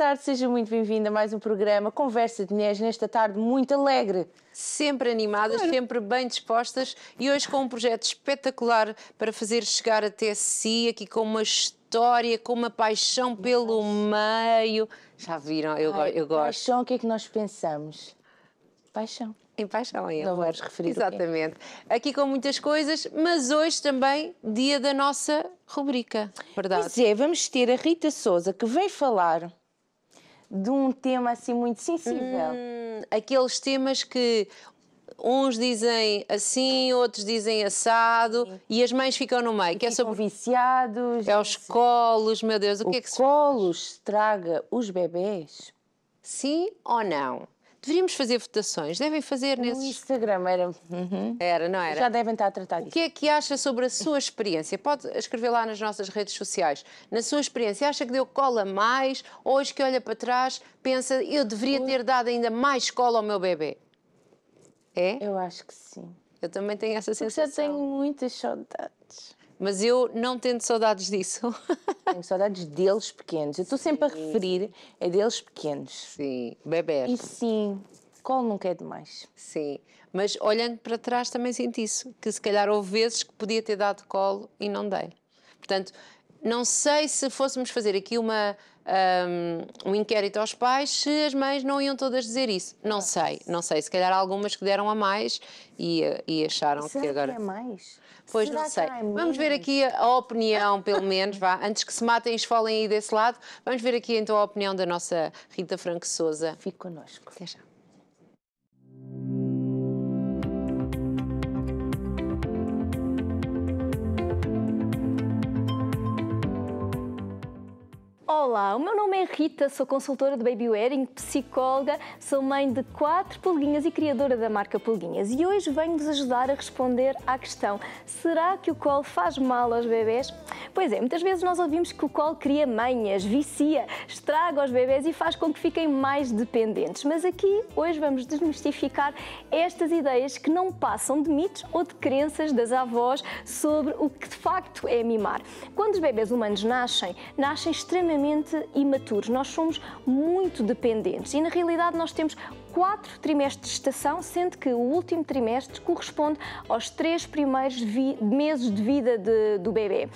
tarde, seja muito bem-vinda a mais um programa Conversa de Mulheres, nesta tarde muito alegre. Sempre animadas, claro. sempre bem dispostas e hoje com um projeto espetacular para fazer chegar até si, aqui com uma história, com uma paixão pelo meio. Já viram? Eu, Ai, eu gosto. Paixão, o que é que nós pensamos? Paixão. Em paixão, em Não amor. vais referir. Exatamente. Aqui com muitas coisas, mas hoje também dia da nossa rubrica, verdade? Pois é, vamos ter a Rita Souza que vem falar de um tema assim muito sensível. Hum, aqueles temas que uns dizem assim, outros dizem assado Sim. e as mães ficam no meio. E que é sobre... viciados. É os colos, meu Deus, o, o que é que se colos estraga os bebés? Sim ou não? Deveríamos fazer votações, devem fazer no nesses... Instagram era... Uhum. Era, não era? Já devem estar a tratar disso. O que é que acha sobre a sua experiência? Pode escrever lá nas nossas redes sociais. Na sua experiência, acha que deu cola mais? Hoje que olha para trás, pensa, eu deveria ter dado ainda mais cola ao meu bebê? É? Eu acho que sim. Eu também tenho essa sensação. Eu já tenho muitas saudades. Mas eu não tenho saudades disso. Tenho saudades deles pequenos. Eu estou sempre a referir a deles pequenos. Sim, bebés. E sim, colo nunca é demais. Sim, mas olhando para trás também senti isso, que se calhar houve vezes que podia ter dado colo e não dei. Portanto, não sei se fôssemos fazer aqui uma, um, um, inquérito aos pais se as mães não iam todas dizer isso. Não ah, sei, não sei. Se calhar algumas que deram a mais e, eh, e acharam que agora. Que é mais? Pois Será não sei. Vamos ver aqui a opinião, pelo menos, vá, antes que se matem e esfolem aí desse lado, vamos ver aqui então a opinião da nossa Rita Franco Souza. Fique connosco. Até já. Olá, o meu nome é Rita, sou consultora de baby wearing, psicóloga, sou mãe de quatro pulguinhas e criadora da marca Pulguinhas e hoje venho-vos ajudar a responder à questão será que o colo faz mal aos bebés? Pois é, muitas vezes nós ouvimos que o colo cria manhas, vicia, estraga os bebés e faz com que fiquem mais dependentes. Mas aqui hoje vamos desmistificar estas ideias que não passam de mitos ou de crenças das avós sobre o que de facto é mimar. Quando os bebés humanos nascem, nascem extremamente completamente imaturos, nós somos muito dependentes e na realidade nós temos quatro trimestres de estação, sendo que o último trimestre corresponde aos três primeiros meses de vida de, do bebê.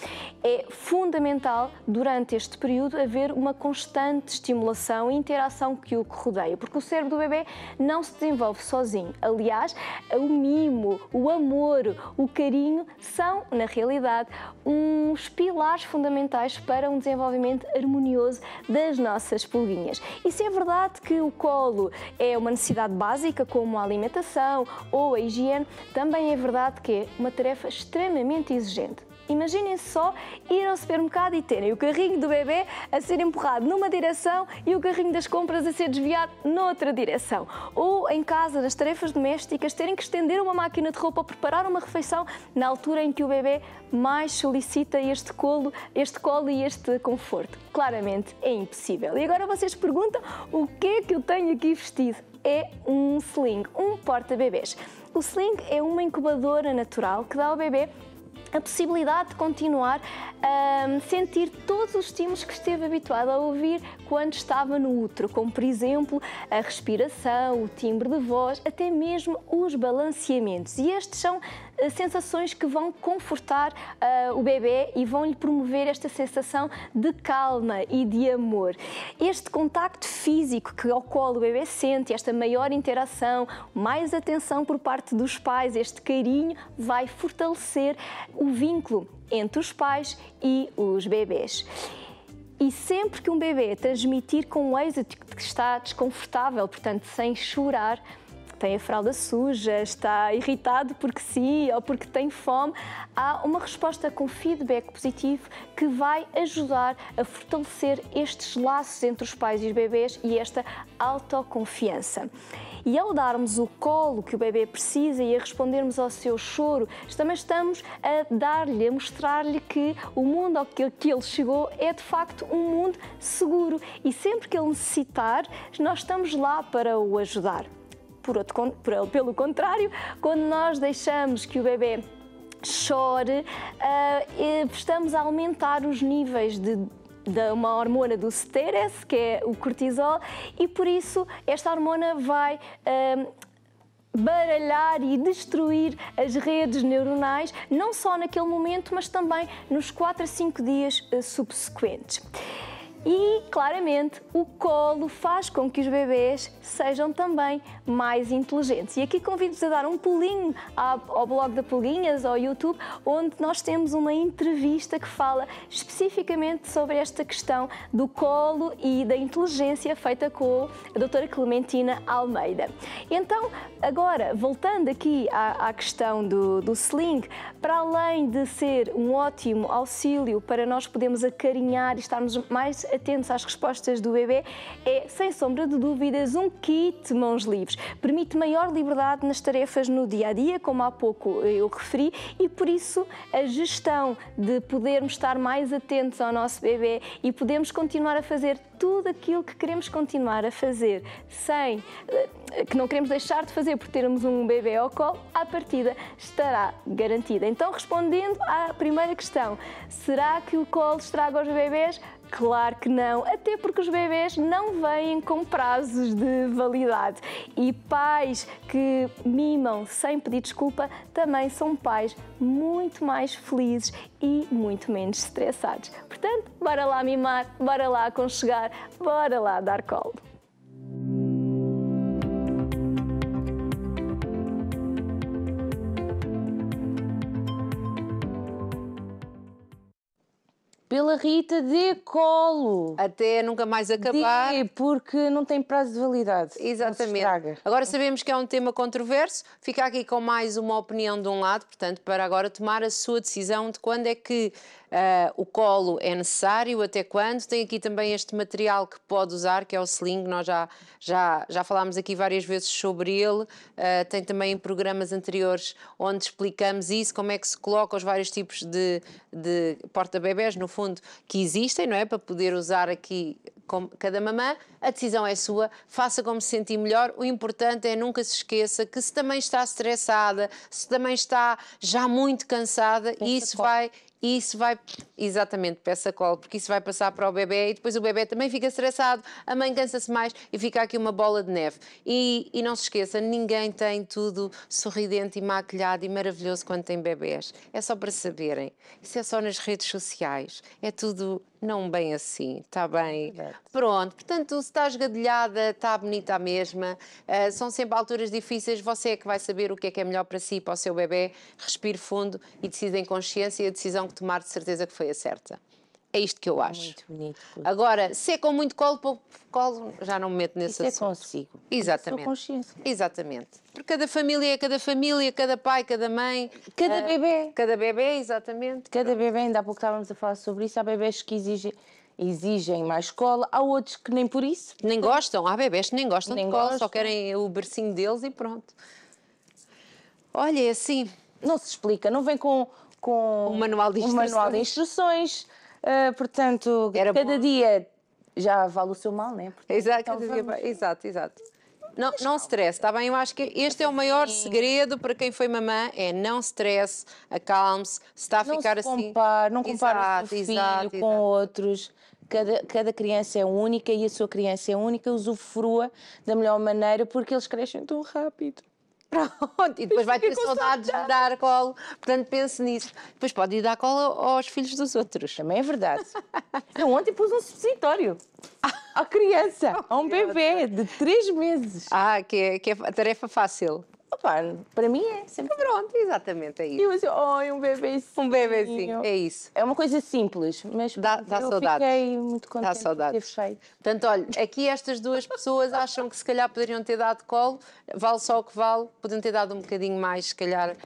É fundamental, durante este período, haver uma constante estimulação e interação que o rodeia, porque o cérebro do bebê não se desenvolve sozinho. Aliás, o mimo, o amor, o carinho são, na realidade, uns pilares fundamentais para um desenvolvimento harmonioso das nossas pulguinhas. E se é verdade que o colo é uma uma necessidade básica como a alimentação ou a higiene, também é verdade que é uma tarefa extremamente exigente. Imaginem só ir ao supermercado e terem o carrinho do bebê a ser empurrado numa direção e o carrinho das compras a ser desviado noutra direção. Ou em casa, nas tarefas domésticas, terem que estender uma máquina de roupa ou preparar uma refeição na altura em que o bebê mais solicita este colo, este colo e este conforto. Claramente é impossível. E agora vocês perguntam o que é que eu tenho aqui vestido? é um sling, um porta-bebês. O sling é uma incubadora natural que dá ao bebê a possibilidade de continuar a sentir todos os estímulos que esteve habituado a ouvir quando estava no útero, como por exemplo a respiração, o timbre de voz, até mesmo os balanceamentos. E estes são eh, sensações que vão confortar uh, o bebê e vão lhe promover esta sensação de calma e de amor. Este contacto físico que ao colo o bebê sente, esta maior interação, mais atenção por parte dos pais, este carinho vai fortalecer o vínculo entre os pais e os bebês. E sempre que um bebê transmitir com êxito que está desconfortável, portanto sem chorar, tem a fralda suja, está irritado porque sim ou porque tem fome, há uma resposta com feedback positivo que vai ajudar a fortalecer estes laços entre os pais e os bebês e esta autoconfiança. E ao darmos o colo que o bebê precisa e a respondermos ao seu choro, também estamos a dar-lhe, a mostrar-lhe que o mundo ao que ele chegou é de facto um mundo seguro e sempre que ele necessitar, nós estamos lá para o ajudar. Por outro, por, pelo contrário, quando nós deixamos que o bebê chore, ah, estamos a aumentar os níveis de uma hormona do stress, que é o cortisol, e por isso esta hormona vai um, ah, baralhar e destruir as redes neuronais, não só naquele momento, mas também nos 4 a 5 dias ah, subsequentes. E, claramente, o colo faz com que os bebês sejam também mais inteligentes. E aqui convido-vos a dar um pulinho ao blog da Pulinhas, ao YouTube, onde nós temos uma entrevista que fala especificamente sobre esta questão do colo e da inteligência feita com a doutora Clementina Almeida. Então, agora, voltando aqui à, à questão do, do sling, para além de ser um ótimo auxílio para nós podermos acarinhar e estarmos mais atentos às respostas do bebê, é, sem sombra de dúvidas, um kit mãos livres. Permite maior liberdade nas tarefas no dia a dia, como há pouco eu referi, e por isso a gestão de podermos estar mais atentos ao nosso bebê e podemos continuar a fazer tudo aquilo que queremos continuar a fazer, sem eh, que não queremos deixar de fazer por termos um bebê ao colo, à partida estará garantida. Então, respondendo à primeira questão, será que o colo estraga os bebês? Claro que não, até porque os bebês não vêm com prazos de validade. E pais que mimam sem pedir desculpa também são pais muito mais felizes e muito menos estressados. Portanto, bora lá mimar, bora lá aconchegar, bora lá dar colo. pela Rita de colo. Até nunca mais acabar. De, porque não tem prazo de validade. Exatamente. Agora sabemos que é um tema controverso. Fica aqui com mais uma opinião de um lado, portanto, para agora tomar a sua decisão de quando é que uh, o colo é necessário, até quando. Tem aqui também este material que pode usar, que é o sling. Nós já, já, já falámos aqui várias vezes sobre ele. Uh, tem também em programas anteriores onde explicamos isso, como é que se coloca os vários tipos de, de porta-bebés, no fundo fundo, que existem, não é? Para poder usar aqui cada mamã, a decisão é sua, faça como se sentir melhor. O importante é nunca se esqueça que se também está estressada, se também está já muito cansada, isso vai e isso vai, exatamente, peça cola, porque isso vai passar para o bebê e depois o bebê também fica estressado, a mãe cansa-se mais e fica aqui uma bola de neve. E, e não se esqueça, ninguém tem tudo sorridente e maquilhado e maravilhoso quando tem bebés. É só para saberem. Isso é só nas redes sociais. É tudo não bem assim, está bem? Verdade. Pronto, portanto, se está esgadilhada, está bonita a mesma. Uh, são sempre alturas difíceis, você é que vai saber o que é que é melhor para si, para o seu bebê. Respire fundo e decida em consciência a decisão que tomar de certeza que foi a certa. É isto que eu acho. Muito bonito. Agora, se é com muito colo, pouco colo, já não me meto nesse Isso é assunto. é consigo. Exatamente. Sou consciência. Exatamente. Porque cada família é cada família, cada pai, cada mãe. Cada ah, bebê. Cada bebê, exatamente. Cada Pronto. bebê, ainda há pouco estávamos a falar sobre isso, há bebês que exigem exigem mais cola, há outros que nem por isso. Nem gostam, há bebés que nem gostam nem de cola, gostam. só querem o bercinho deles e pronto. Olha, é assim. Não se explica, não vem com com um manual de instruções. Um manual de instruções. Uh, portanto, Era cada bom. dia já vale o seu mal, né? Portanto, exato, então vamos... exato, exato. Não, não stress, está bem? Eu acho que este é o maior segredo para quem foi mamã, é não stress, acalme-se, se está a não ficar se assim- compare, assim... Não compare exato, o filho exato, com exato. outros, cada, cada criança é única e a sua criança é única, usufrua da melhor maneira porque eles crescem tão rápido. Pronto, e depois vai ter saudades de dar colo. Portanto, pense nisso. Depois pode ir dar colo aos filhos dos outros. Também é verdade. ontem pus um supositório. À ah. criança, a um bebê de três meses. Ah, que é, que é tarefa fácil. Opa, para mim é sempre. Pronto, exatamente, é isso. E eu assim, oh, um bebezinho. Um bebezinho, é isso. É uma coisa simples, mas dá, dá eu saudades. fiquei muito contente dá de ter feito. Portanto, olha, aqui estas duas pessoas acham que se calhar poderiam ter dado colo, vale só o que vale, poderiam ter dado um bocadinho mais, se calhar,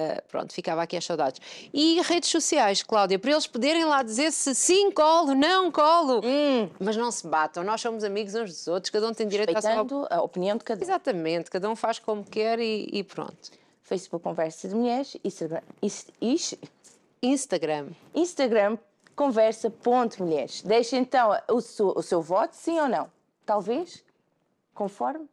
ah, pronto, ficava aqui as saudades. E redes sociais, Cláudia, para eles poderem lá dizer se sim colo, não colo, hum. mas não se batam, nós somos amigos uns dos outros, cada um tem direito à sua a opinião de cada um. Exatamente, cada um faz como quer e, e pronto. Facebook Conversa de Mulheres, Instagram, is, is, Instagram. Instagram conversa.mulheres. então o seu, o seu voto, sim ou não? Talvez? Conforme?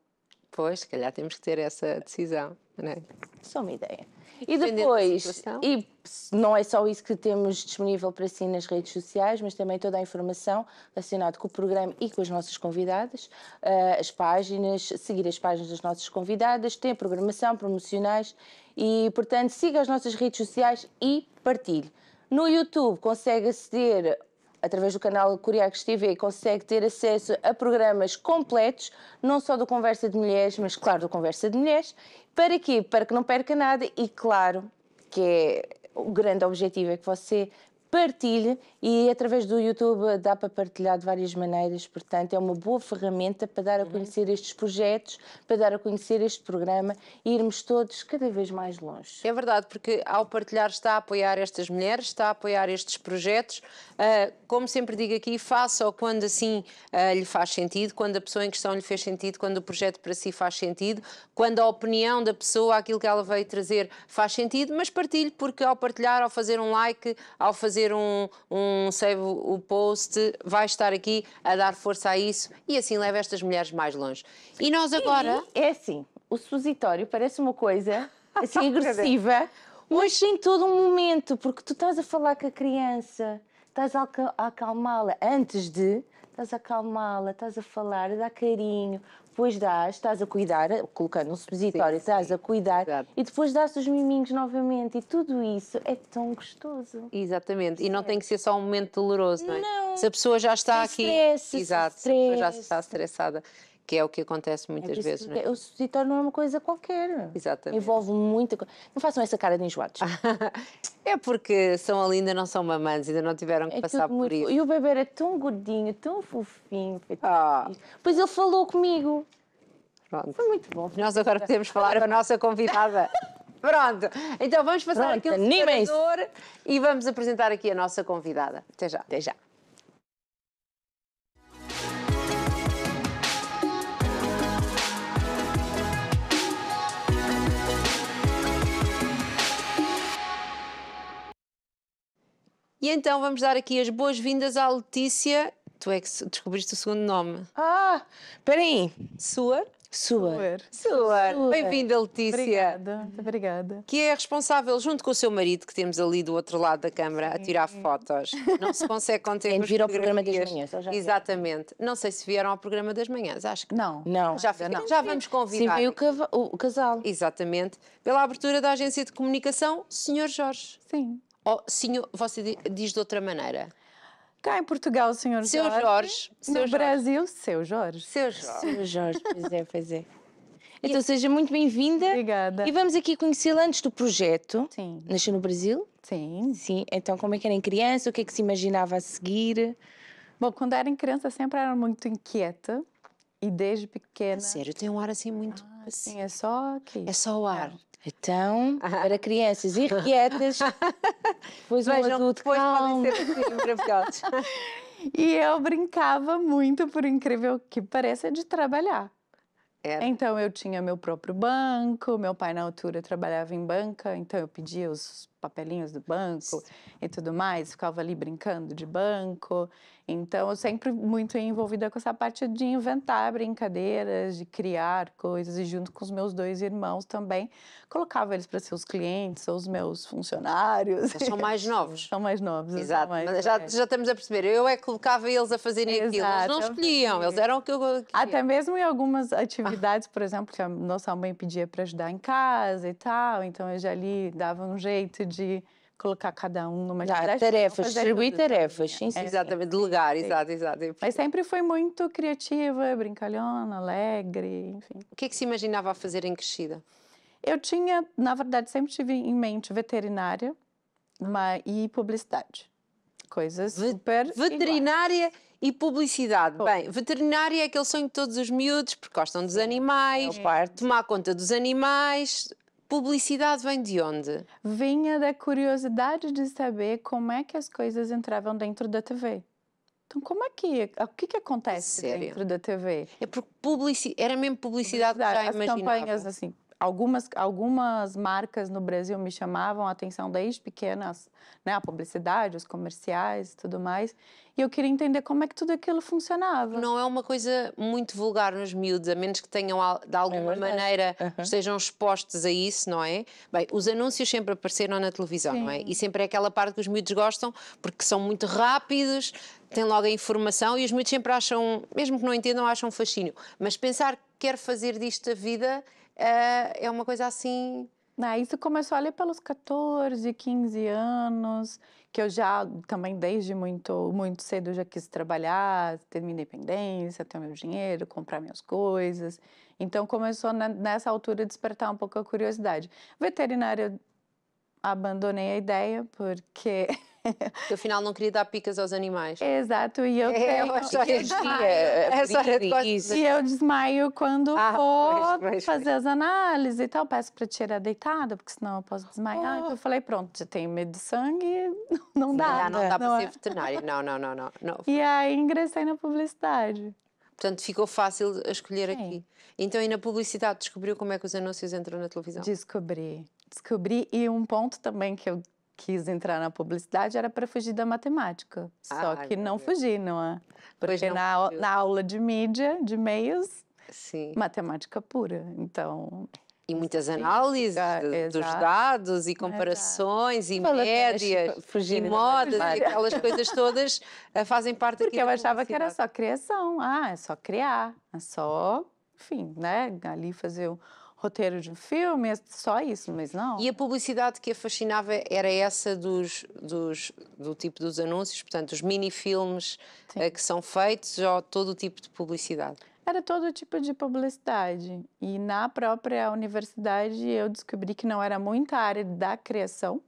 Pois, se calhar temos que ter essa decisão, não é? Só uma ideia. E depois, e não é só isso que temos disponível para si nas redes sociais, mas também toda a informação relacionada com o programa e com as nossas convidadas, eh, as páginas, seguir as páginas das nossas convidadas, tem a programação, promocionais e, portanto, siga as nossas redes sociais e partilhe. No YouTube consegue aceder através do canal Curiacos TV, consegue ter acesso a programas completos, não só do Conversa de Mulheres, mas, claro, do Conversa de Mulheres. Para quê? Para que não perca nada e, claro, que é o grande objetivo é que você partilhe e através do YouTube dá para partilhar de várias maneiras, portanto é uma boa ferramenta para dar a uhum. conhecer estes projetos, para dar a conhecer este programa e irmos todos cada vez mais longe. É verdade, porque ao partilhar está a apoiar estas mulheres, está a apoiar estes projetos. Uh, como sempre digo aqui, faça-o quando assim uh, lhe faz sentido, quando a pessoa em questão lhe fez sentido, quando o projeto para si faz sentido, quando a opinião da pessoa, aquilo que ela veio trazer faz sentido, mas partilhe porque ao partilhar, ao fazer um like, ao fazer fazer um, um save o post, vai estar aqui a dar força a isso e assim leva estas mulheres mais longe. E nós agora. E é assim, o supositório parece uma coisa assim agressiva, mas em todo um momento, porque tu estás a falar com a criança, estás a acalmá-la antes de. Estás a acalmá-la, estás a falar, a dar carinho, depois dás, estás a cuidar, colocando um supositório, sim, estás sim. a cuidar e depois dás os miminhos novamente e tudo isso é tão gostoso. Exatamente, e não tem que ser só um momento doloroso, não é? Não. Se a pessoa já está aqui. Stress, Exato, pessoa já está estressada que é o que acontece é muitas é vezes. Não é? O supositório não é uma coisa qualquer. Exatamente. Envolve muita coisa. Não façam essa cara de enjoados. é porque são ali, ainda não são mamães, ainda não tiveram que é passar por muito... isso. E o bebê era tão gordinho, tão fofinho. Ah. Pois ele falou comigo. Pronto. Foi muito bom. Nós agora podemos falar com a nossa convidada. Pronto, então vamos passar aqui o e vamos apresentar aqui a nossa convidada. Até já. Até já. E então vamos dar aqui as boas-vindas à Letícia. Tu é que descobriste o segundo nome. Ah, peraí. Sua? Suar. Suar. Suar. Bem-vinda, Letícia. Obrigada, obrigada. Que é responsável, junto com o seu marido, que temos ali do outro lado da câmara, a tirar fotos. Não se consegue conter. Tem de vir ao programa das manhãs. Exatamente. Vi. Não sei se vieram ao programa das manhãs, acho que não. Não. Já, fica, não. já vamos convidar. Sim, veio o casal. Exatamente. Pela abertura da agência de comunicação, Sr. Jorge. Sim. Sim, senhor, você diz de outra maneira? Cá em Portugal, senhor seu Jorge. Jorge no seu Brasil, Jorge. seu Jorge. Seu Jorge. Seu Jorge, pois é, pois é. Então seja muito bem-vinda. Obrigada. E vamos aqui conhecê-la antes do projeto. Sim. Nasceu no Brasil? Sim. Sim. Então como é que era em criança? O que é que se imaginava a seguir? Bom, quando era em criança sempre era muito inquieta e desde pequena. Sério, tem um ar assim muito. Ah, assim. sim, é só aqui. É, é só o ar. É. Então, ah. para crianças irrequietas, depois um adulto depois podem ser assim, maravilhosos. e eu brincava muito, por incrível que pareça, de trabalhar. Era. Então eu tinha meu próprio banco, meu pai na altura trabalhava em banca, então eu pedia os papelinhos do banco e tudo mais, ficava ali brincando de banco. Então, eu sempre muito envolvida com essa parte de inventar brincadeiras, de criar coisas, e junto com os meus dois irmãos também, colocava eles para ser os clientes ou os meus funcionários. Eles então, são mais novos. são mais novos. Exato, mais Mas já, já estamos a perceber. Eu é que colocava eles a fazerem Exato. aquilo, eles não escolhiam, eles eram o que eu queria. Até mesmo em algumas atividades, por exemplo, que a nossa mãe pedia para ajudar em casa e tal, então eu já ali dava um jeito de colocar cada um numa ah, tarefa. Tarefas, distribuir tarefas, né? sim, sim, é, exatamente, delegar, é, sim. exato, exato. É Mas sempre foi muito criativa, brincalhona, alegre, enfim. O que é que se imaginava fazer em crescida? Eu tinha, na verdade, sempre tive em mente veterinária uma, ah. e publicidade. Coisas super Veterinária iguais. e publicidade. Bem, veterinária é aquele sonho de todos os miúdos, porque gostam dos animais, é. tomar conta dos animais, Publicidade vem de onde? Vinha da curiosidade de saber como é que as coisas entravam dentro da TV. Então, como é que. O que, que acontece Sério? dentro da TV? É porque publici era mesmo publicidade, publicidade já imaginava. As campanhas, assim, algumas, algumas marcas no Brasil me chamavam a atenção desde pequenas, né, a publicidade, os comerciais e tudo mais, e eu queria entender como é que tudo aquilo funcionava. Não é uma coisa muito vulgar nos miúdos, a menos que tenham de alguma é maneira uhum. estejam expostos a isso, não é? Bem, os anúncios sempre apareceram na televisão, Sim. não é? E sempre é aquela parte que os miúdos gostam porque são muito rápidos, têm logo a informação e os miúdos sempre acham, mesmo que não entendam, acham fascínio. Mas pensar que quer fazer disto a vida é, é uma coisa assim. Ah, isso começou ali pelos 14, 15 anos, que eu já também desde muito, muito cedo já quis trabalhar, ter minha independência, ter o meu dinheiro, comprar minhas coisas. Então começou na, nessa altura a despertar um pouco a curiosidade. Veterinária abandonei a ideia porque No final não queria dar picas aos animais. É, exato, e eu é, tenho... É história é história é E eu desmaio quando ah, vou pois, pois, fazer pois. as análises e tal, peço para tirar deitada, porque senão eu posso desmaiar. Oh. Então eu falei, pronto, já tenho medo de sangue, ah, não dá. Não, não dá para ser veterinário, não, não, não, não, não. E aí ingressei na publicidade. Portanto, ficou fácil a escolher Sim. aqui. Então, e na publicidade, descobriu como é que os anúncios entram na televisão? Descobri. Descobri, e um ponto também que eu quis entrar na publicidade era para fugir da matemática. Só que não Deus. fugi, não é? Porque não na, na aula de mídia, de meios, Sim. matemática pura. Então, e muitas análises dos dados e comparações e Fala médias e modas e aquelas coisas todas eh, fazem parte Porque eu achava que era só criação, ah, é só criar, é só, enfim, né, ali fazer roteiro de um filme, é só isso, mas não. E a publicidade que a fascinava era essa dos, dos do tipo dos anúncios, portanto, os mini-filmes eh, que são feitos ou todo o tipo de publicidade? Era todo tipo de publicidade. E na própria universidade eu descobri que não era muita área da criação,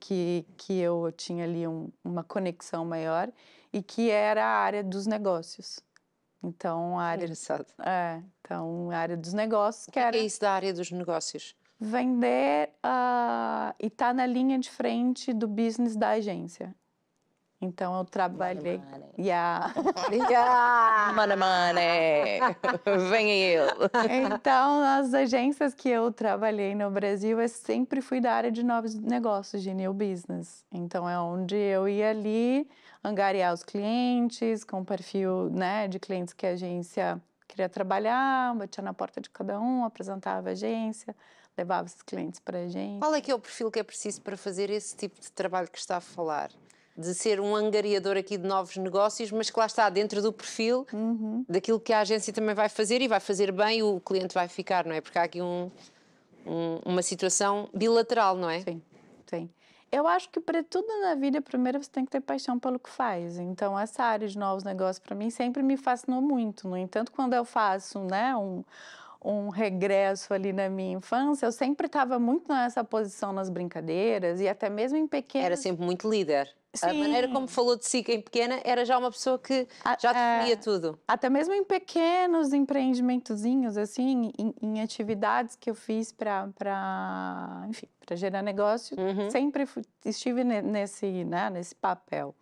que, que eu tinha ali um, uma conexão maior, e que era a área dos negócios. Então, a área. Engraçado. É, então, a área dos negócios. O que, é era... é isso da área dos negócios? Vender uh, e estar tá na linha de frente do business da agência. Então eu trabalhei. Money, money. Yeah. money, money. Vem eu. Então, as agências que eu trabalhei no Brasil, eu sempre fui da área de novos negócios, de new business. Então é onde eu ia ali angariar os clientes, com perfil né, de clientes que a agência queria trabalhar, batia na porta de cada um, apresentava a agência, levava os clientes para a gente. Qual é que é o perfil que é preciso para fazer esse tipo de trabalho que está a falar? De ser um angariador aqui de novos negócios, mas que lá está dentro do perfil uhum. daquilo que a agência também vai fazer e vai fazer bem, o cliente vai ficar, não é? Porque há aqui um, um, uma situação bilateral, não é? Sim, sim. Eu acho que para tudo na vida, primeiro você tem que ter paixão pelo que faz. Então, essa área de novos negócios para mim sempre me fascinou muito. No entanto, quando eu faço, né, um um regresso ali na minha infância, eu sempre estava muito nessa posição nas brincadeiras e até mesmo em pequenas. Era sempre muito líder. Sim. A maneira como falou de si em pequena era já uma pessoa que ah, já ah, definia é, tudo. Até mesmo em pequenos empreendimentozinhos, assim, em, em atividades que eu fiz para, enfim, para gerar negócio, uhum. sempre estive nesse, né, nesse papel.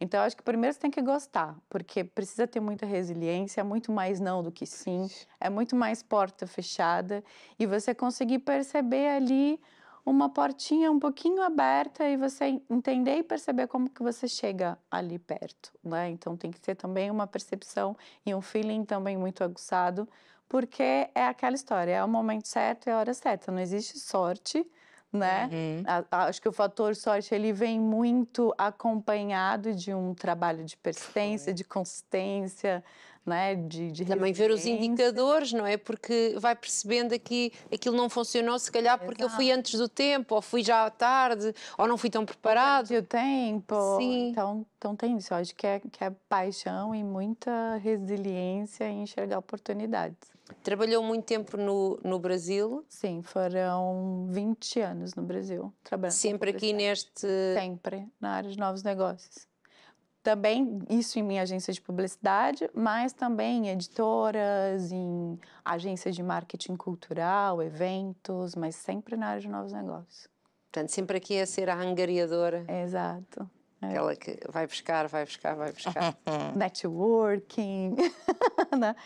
Então, acho que primeiro você tem que gostar, porque precisa ter muita resiliência, é muito mais não do que sim, é muito mais porta fechada, e você conseguir perceber ali uma portinha um pouquinho aberta e você entender e perceber como que você chega ali perto, né? Então tem que ser também uma percepção e um feeling também muito aguçado, porque é aquela história, é o momento certo e é a hora certa, não existe sorte, né? Uhum. acho que o fator sorte ele vem muito acompanhado de um trabalho de persistência, de consistência, não é? De, de Também ver os indicadores, não é? Porque vai percebendo aqui aquilo não funcionou, se calhar porque Exato. eu fui antes do tempo, ou fui já à tarde, ou não fui tão preparado. O tempo. Sim. Então, então tem isso. acho que é, que é paixão e muita resiliência em enxergar oportunidades. Trabalhou muito tempo no, no Brasil? Sim, foram 20 anos no Brasil trabalhando. Sempre aqui neste. Sempre, na área de novos negócios também isso em minha agência de publicidade, mas também em editoras, em agências de marketing cultural, eventos, mas sempre na área de novos negócios. Portanto, sempre aqui a ser a angariadora. Exato. É. Aquela que vai buscar, vai buscar, vai buscar. Networking. Né?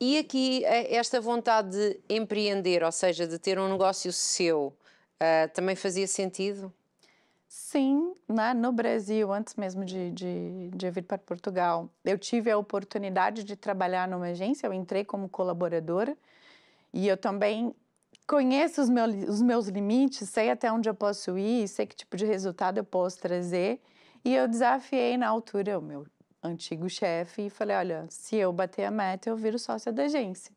e aqui, eh, esta vontade de empreender, ou seja, de ter um negócio seu, uh, também fazia sentido? Sim, né? no Brasil, antes mesmo de, de, de, vir para Portugal, eu tive a oportunidade de trabalhar numa agência, eu entrei como colaboradora e eu também conheço os meus, os meus limites, sei até onde eu posso ir, sei que tipo de resultado eu posso trazer. E eu desafiei na altura o meu antigo chefe e falei: olha, se eu bater a meta, eu viro sócia da agência.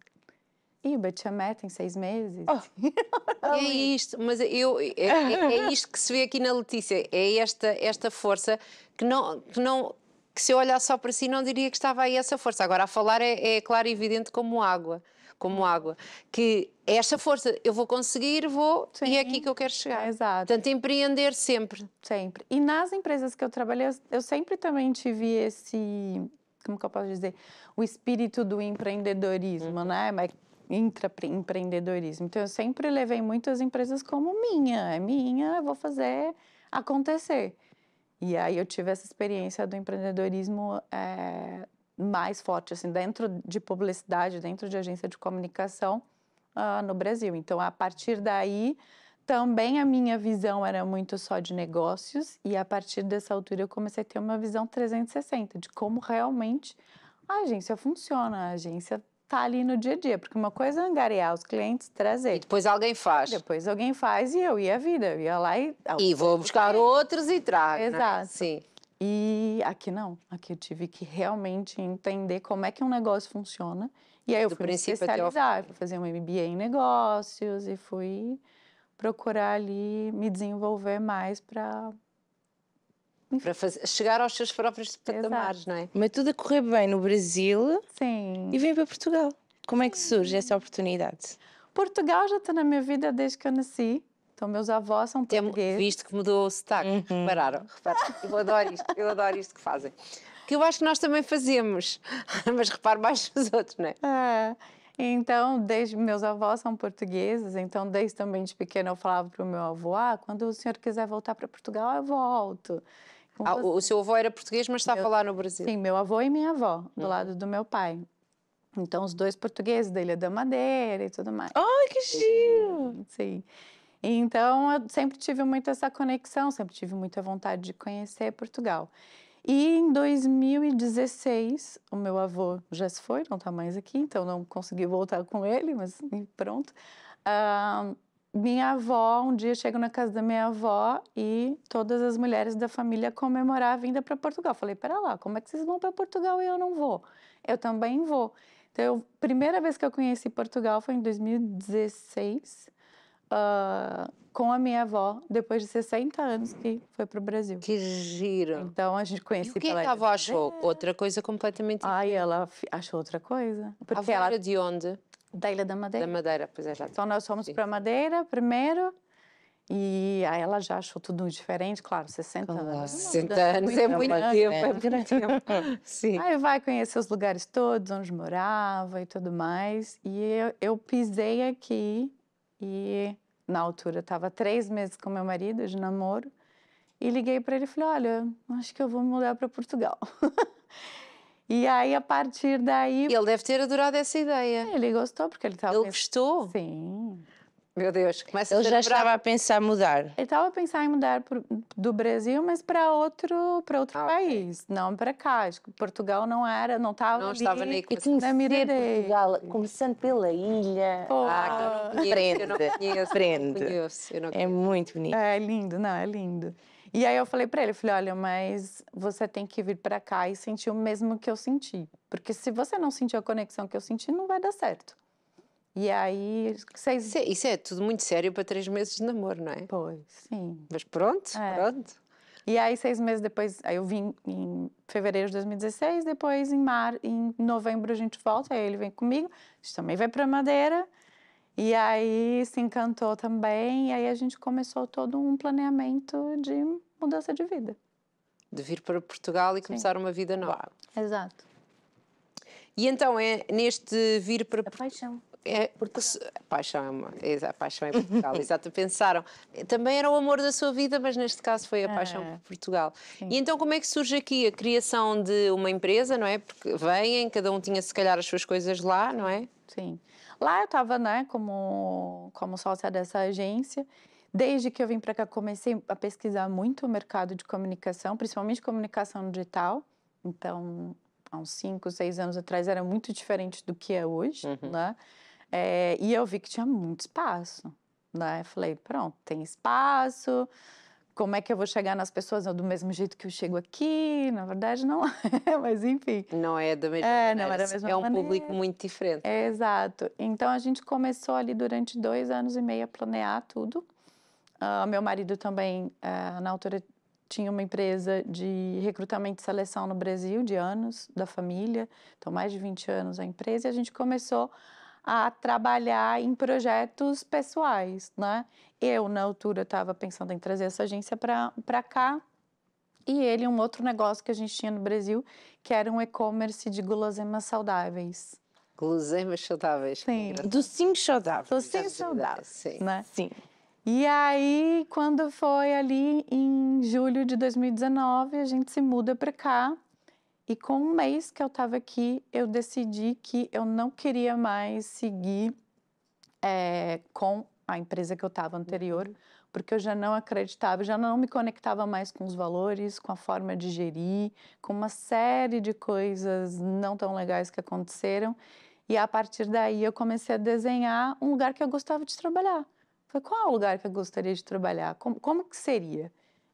E o Betia mete em seis meses. Oh. é isto, mas eu, é, é, é isto que se vê aqui na Letícia, é esta, esta força que não, que não que se eu olhar só para si não diria que estava aí essa força. Agora, a falar é, é claro e evidente como água, como água, que esta força, eu vou conseguir, vou, Sim. e é aqui que eu quero chegar. Exato. Portanto, empreender sempre. Sempre. E nas empresas que eu trabalhei, eu sempre também tive esse, como que eu posso dizer, o espírito do empreendedorismo, uhum. né? Mas intraempreendedorismo. Então, eu sempre levei muitas empresas como minha, é minha, eu vou fazer acontecer. E aí eu tive essa experiência do empreendedorismo é, mais forte, assim, dentro de publicidade, dentro de agência de comunicação uh, no Brasil. Então, a partir daí, também a minha visão era muito só de negócios e a partir dessa altura eu comecei a ter uma visão 360 de como realmente a agência funciona, a agência tá ali no dia a dia, porque uma coisa é angariar os clientes, trazer. E depois alguém faz. Depois alguém faz e eu ia a vida, eu ia lá e... Ah, e vou buscar outros e trago, né? Exato. Né? Sim. E aqui não, aqui eu tive que realmente entender como é que um negócio funciona. E aí eu Do fui me especializar, fui fazer um MBA em negócios e fui procurar ali me desenvolver mais para Uhum. para fazer, chegar aos seus próprios patamares, Exato. não é? Mas tudo a correr bem no Brasil Sim. e vem para Portugal. Como é que surge essa oportunidade? Portugal já está na minha vida desde que eu nasci. Então, meus avós são portugueses. Visto que mudou o sotaque, uhum. repararam? repararam? Eu adoro isto, eu adoro isto que fazem. Que eu acho que nós também fazemos, mas reparo mais nos outros, não é? é. Então, desde meus avós são portugueses, então desde também de pequena eu falava para o meu avô, ah, quando o senhor quiser voltar para Portugal, eu volto. Ah, o seu avô era português, mas está meu, a falar no Brasil. Sim, meu avô e minha avó, do hum. lado do meu pai. Então, os dois portugueses da Ilha da Madeira e tudo mais. Ai, oh, que giro! Sim. Então, eu sempre tive muito essa conexão, sempre tive muita vontade de conhecer Portugal. E em 2016, o meu avô já se foi, não está mais aqui, então não consegui voltar com ele, mas pronto. Uh, minha avó, um dia chego na casa da minha avó e todas as mulheres da família comemorar a vinda para Portugal. Falei, pera lá, como é que vocês vão para Portugal e eu não vou? Eu também vou. Então, a primeira vez que eu conheci Portugal foi em 2016, uh, ah, com a minha avó, depois de 60 anos que foi para o Brasil. Que giro! Então, a gente conheceu. E o que, pela... que a avó achou? É... Outra coisa completamente diferente. Ai, ela achou outra coisa. Porque a avó ela... era de onde? Da Ilha da Madeira? Da Madeira, pois é, já. Então nós fomos para Madeira primeiro e aí ela já achou tudo diferente, claro, 60 claro, anos. 60 anos é, né? é muito tempo, é muito tempo. Sim. Aí vai conhecer os lugares todos, onde morava e tudo mais. E eu, eu pisei aqui e na altura estava três meses com meu marido de namoro e liguei para ele e falei, olha, acho que eu vou mudar para Portugal. E aí, a partir daí. Ele deve ter adorado essa ideia. Ele gostou, porque ele estava. Ele pensando... gostou? Sim. Meu Deus, começa Ele já estava a pensar mudar. Ele estava a pensar em mudar por, do Brasil, mas para outro, para outro ah, país, okay. não para cá. Portugal não era, não estava Não ali, estava nem e tinha na mira Portugal, começando pela ilha. Oh. Ah, que eu não conheço, eu não conheço, eu não conheço. É muito bonito. É lindo, não, é lindo. E aí eu falei para ele, eu falei, olha, mas você tem que vir para cá e sentir o mesmo que eu senti, porque se você não sentir a conexão que eu senti, não vai dar certo. E aí, seis... isso, é, isso é tudo muito sério para três meses de namoro, não é? Pois, sim. Mas pronto, é. pronto. E aí, seis meses depois, aí eu vim em fevereiro de 2016, depois em mar, em novembro a gente volta, aí ele vem comigo, a gente também vai para Madeira, e aí se encantou também, e aí a gente começou todo um planeamento de mudança de vida. De vir para Portugal e Sim. começar uma vida nova. Exato. E então é neste vir para a paixão. É, a paixão é uma, é, a paixão é Portugal, exato. Pensaram, também era o amor da sua vida, mas neste caso foi a paixão é. por Portugal. Sim. E então como é que surge aqui a criação de uma empresa, não é? Porque vêm, cada um tinha se calhar as suas coisas lá, não é? Sim. Lá eu estava, né, como, como sócia dessa agência. Desde que eu vim para cá, comecei a pesquisar muito o mercado de comunicação, principalmente comunicação digital. Então, há uns 5, 6 anos atrás era muito diferente do que é hoje, uhum. né? É, e eu vi que tinha muito espaço, né? Falei, pronto, tem espaço, como é que eu vou chegar nas pessoas do mesmo jeito que eu chego aqui? Na verdade, não é, mas enfim. Não é da mesma é, maneira. Não era da mesma é um público muito diferente. É, exato. Então a gente começou ali durante dois anos e meio a planear tudo. Uh, meu marido também, uh, na altura, tinha uma empresa de recrutamento e seleção no Brasil, de anos, da família, então mais de 20 anos a empresa, e a gente começou a trabalhar em projetos pessoais, né? Eu, na altura, estava pensando em trazer essa agência para cá e ele, um outro negócio que a gente tinha no Brasil, que era um e-commerce de guloseimas saudáveis. Guloseimas saudáveis. Sim. Do sim saudável. Do sim saudável, sim. Né? Sim. E aí, quando foi ali em julho de 2019, a gente se muda para cá e com um mês que eu estava aqui, eu decidi que eu não queria mais seguir é, com a empresa que eu estava anterior, uhum. porque eu já não acreditava, já não me conectava mais com os valores, com a forma de gerir, com uma série de coisas não tão legais que aconteceram. E a partir daí eu comecei a desenhar um lugar que eu gostava de trabalhar. Foi qual é o lugar que eu gostaria de trabalhar? Como, como que seria?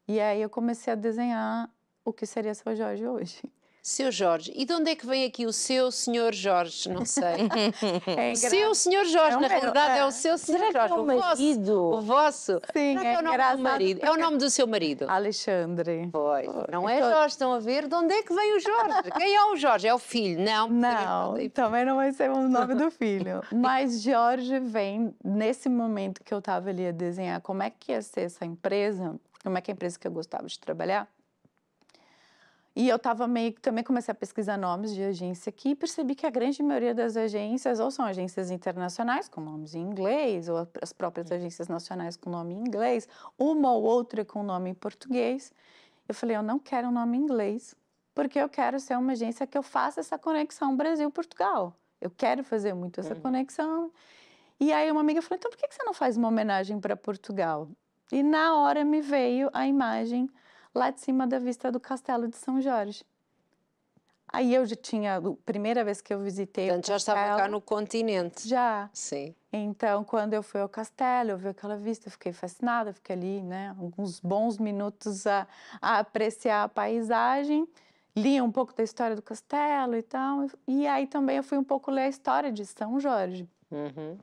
E aí eu comecei a desenhar o que seria seu Jorge hoje. Seu Jorge. E de onde é que vem aqui o seu senhor Jorge? Não sei. É seu senhor Jorge, é um na realidade é... o é. seu senhor Será Jorge. É o, o marido. Vosso, o vosso. Sim, Será é, o é nome do marido. É o nome do seu marido. Alexandre. Pois. Não é então- Jorge, estão a ver de onde é que vem o Jorge? Quem é o Jorge? É o filho, não? Não, também não vai ser o nome do filho. Mas Jorge vem nesse momento que eu estava ali a desenhar como é que ia ser essa empresa, como é que é a empresa que eu gostava de trabalhar. E eu estava meio que também comecei a pesquisar nomes de agência aqui e percebi que a grande maioria das agências ou são agências internacionais com nomes em inglês, ou as próprias uhum. agências nacionais com nome em inglês, uma ou outra com nome em português. Eu falei, eu não quero um nome em inglês, porque eu quero ser uma agência que eu faça essa conexão Brasil-Portugal. Eu quero fazer muito essa uhum. conexão. E aí uma amiga falou, então por que você não faz uma homenagem para Portugal? E na hora me veio a imagem lá de cima da vista do Castelo de São Jorge. Aí eu já tinha, a primeira vez que eu visitei. Portanto, já estava cá no continente. Já. Sim. Então, quando eu fui ao castelo, eu vi aquela vista, fiquei fascinada, fiquei ali, né, alguns bons minutos a, a apreciar a paisagem, li um pouco da história do castelo e tal. E aí também eu fui um pouco ler a história de São Jorge. Uhum.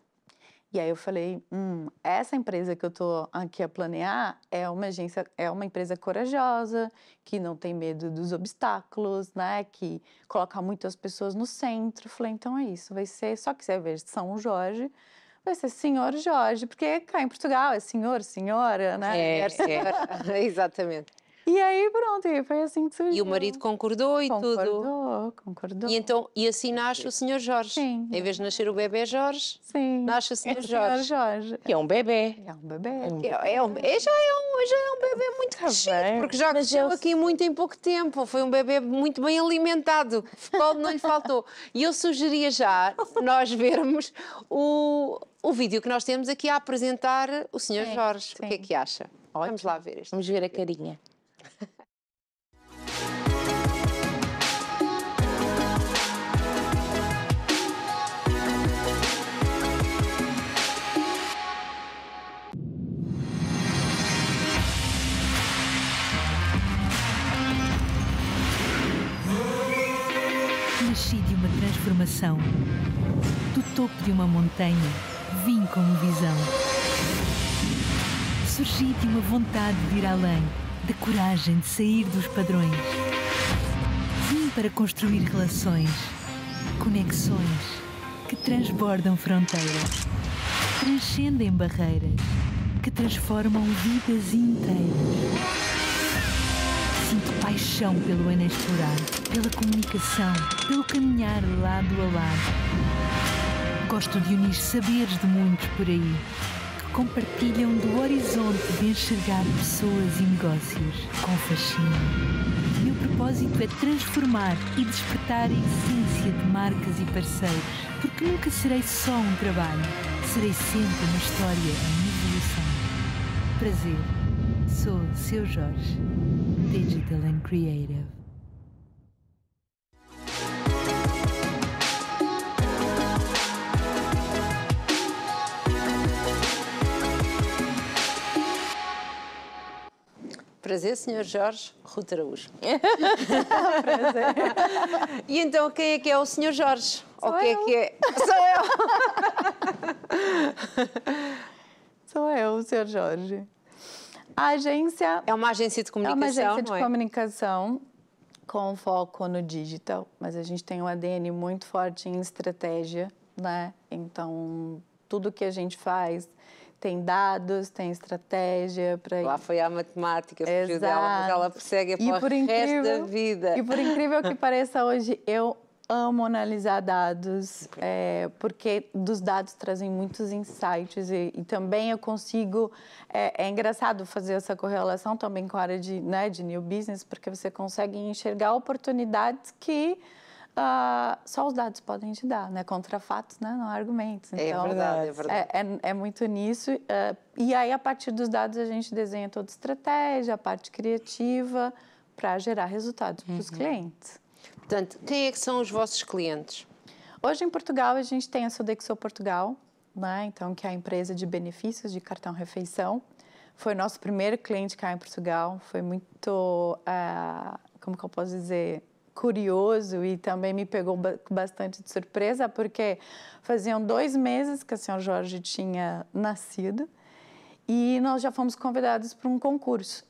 E aí eu falei, hum, essa empresa que eu estou aqui a planear é uma agência, é uma empresa corajosa, que não tem medo dos obstáculos, né? Que coloca muitas pessoas no centro. Eu falei, então é isso, vai ser, só que você vai ver São Jorge, vai ser senhor Jorge, porque cá em Portugal é senhor, senhora, né? É, é, é exatamente. E aí pronto, e foi assim que surgiu. E o marido concordou e concordou, tudo. Concordou, concordou. E então, e assim nasce o senhor Jorge. Sim. Em vez de nascer o bebê Jorge, Sim. nasce o senhor Jorge. Jorge. É que é um bebê. É um bebê. É, é um, é, já, é um, já é um bebê muito tá crescido, porque já cresceu eu... aqui muito em pouco tempo. Foi um bebê muito bem alimentado, qual não lhe faltou. E eu sugeria já nós vermos o, o vídeo que nós temos aqui a apresentar o Sr. Jorge. Sim. O que é que acha? Ótimo. Vamos lá ver isto. Vamos ver a carinha. nasci de uma transformação. Do topo de uma montanha, vim com uma visão. Surgi de uma vontade de ir além, da coragem de sair dos padrões. Vim para construir relações, conexões que transbordam fronteiras, transcendem barreiras, que transformam vidas inteiras paixão pelo Ana pela comunicação, pelo caminhar lado a lado. Gosto de unir saberes de muitos por aí, que compartilham do horizonte de enxergar pessoas e negócios com fascínio. Meu propósito é transformar e despertar a essência de marcas e parceiros, porque nunca serei só um trabalho, serei sempre uma história em evolução. Prazer, sou seu Jorge digital and creative. Prazer, Sr. Jorge Ruta Araújo. Prazer. E então, quem é que é o Sr. Jorge? Sou Ou quem é eu. é que é? Sou eu! Sou eu, o Sr. Jorge. A agência. É uma agência de comunicação. É uma agência de é? comunicação com foco no digital, mas a gente tem um ADN muito forte em estratégia, né? Então, tudo que a gente faz tem dados, tem estratégia para Lá foi a matemática, Exato. dela, mas ela persegue por o resto da vida. E por incrível que pareça, hoje eu amo analisar dados, é, porque dos dados trazem muitos insights e, e também eu consigo. É, é, engraçado fazer essa correlação também com a área de, né, de new business, porque você consegue enxergar oportunidades que. Uh, só os dados podem te dar, né? Contra fatos, né? Não argumentos. É então, é verdade, é verdade. É, é, é muito nisso. Uh, e aí, a partir dos dados, a gente desenha toda a estratégia, a parte criativa, para gerar resultados para os uhum. clientes. Portanto, quem é que são os vossos clientes? Hoje em Portugal a gente tem a Sodexo Portugal, né? então que é a empresa de benefícios de cartão refeição. Foi o nosso primeiro cliente cá em Portugal. Foi muito, uh, como que eu posso dizer, curioso e também me pegou bastante de surpresa, porque faziam dois meses que o Senhor Jorge tinha nascido e nós já fomos convidados para um concurso.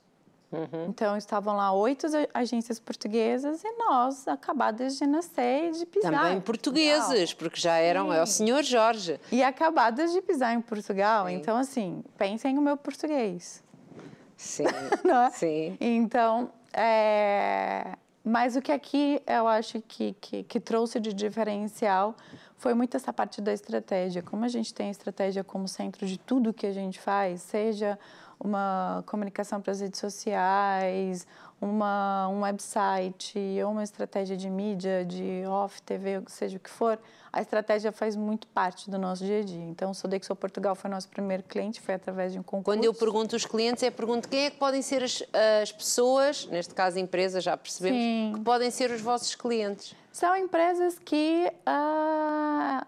Uhum. Então, estavam lá oito agências portuguesas e nós, acabadas de nascer e de pisar. Também portugueses, porque já eram, Sim. é o senhor Jorge. E acabadas de pisar em Portugal. Sim. Então, assim, pensem no meu português. Sim. é? Sim. Então, é... mas o que aqui eu acho que, que, que trouxe de diferencial foi muito essa parte da estratégia. Como a gente tem a estratégia como centro de tudo que a gente faz, seja uma comunicação para as redes sociais, uma, um website ou uma estratégia de mídia, de off, TV, seja o que for, a estratégia faz muito parte do nosso dia a dia. Então, o Sodexo Portugal foi nosso primeiro cliente, foi através de um concurso. Quando eu pergunto os clientes, é pergunto quem é que podem ser as, as pessoas, neste caso empresas, já percebemos, Sim. que podem ser os vossos clientes. São empresas que. Uh,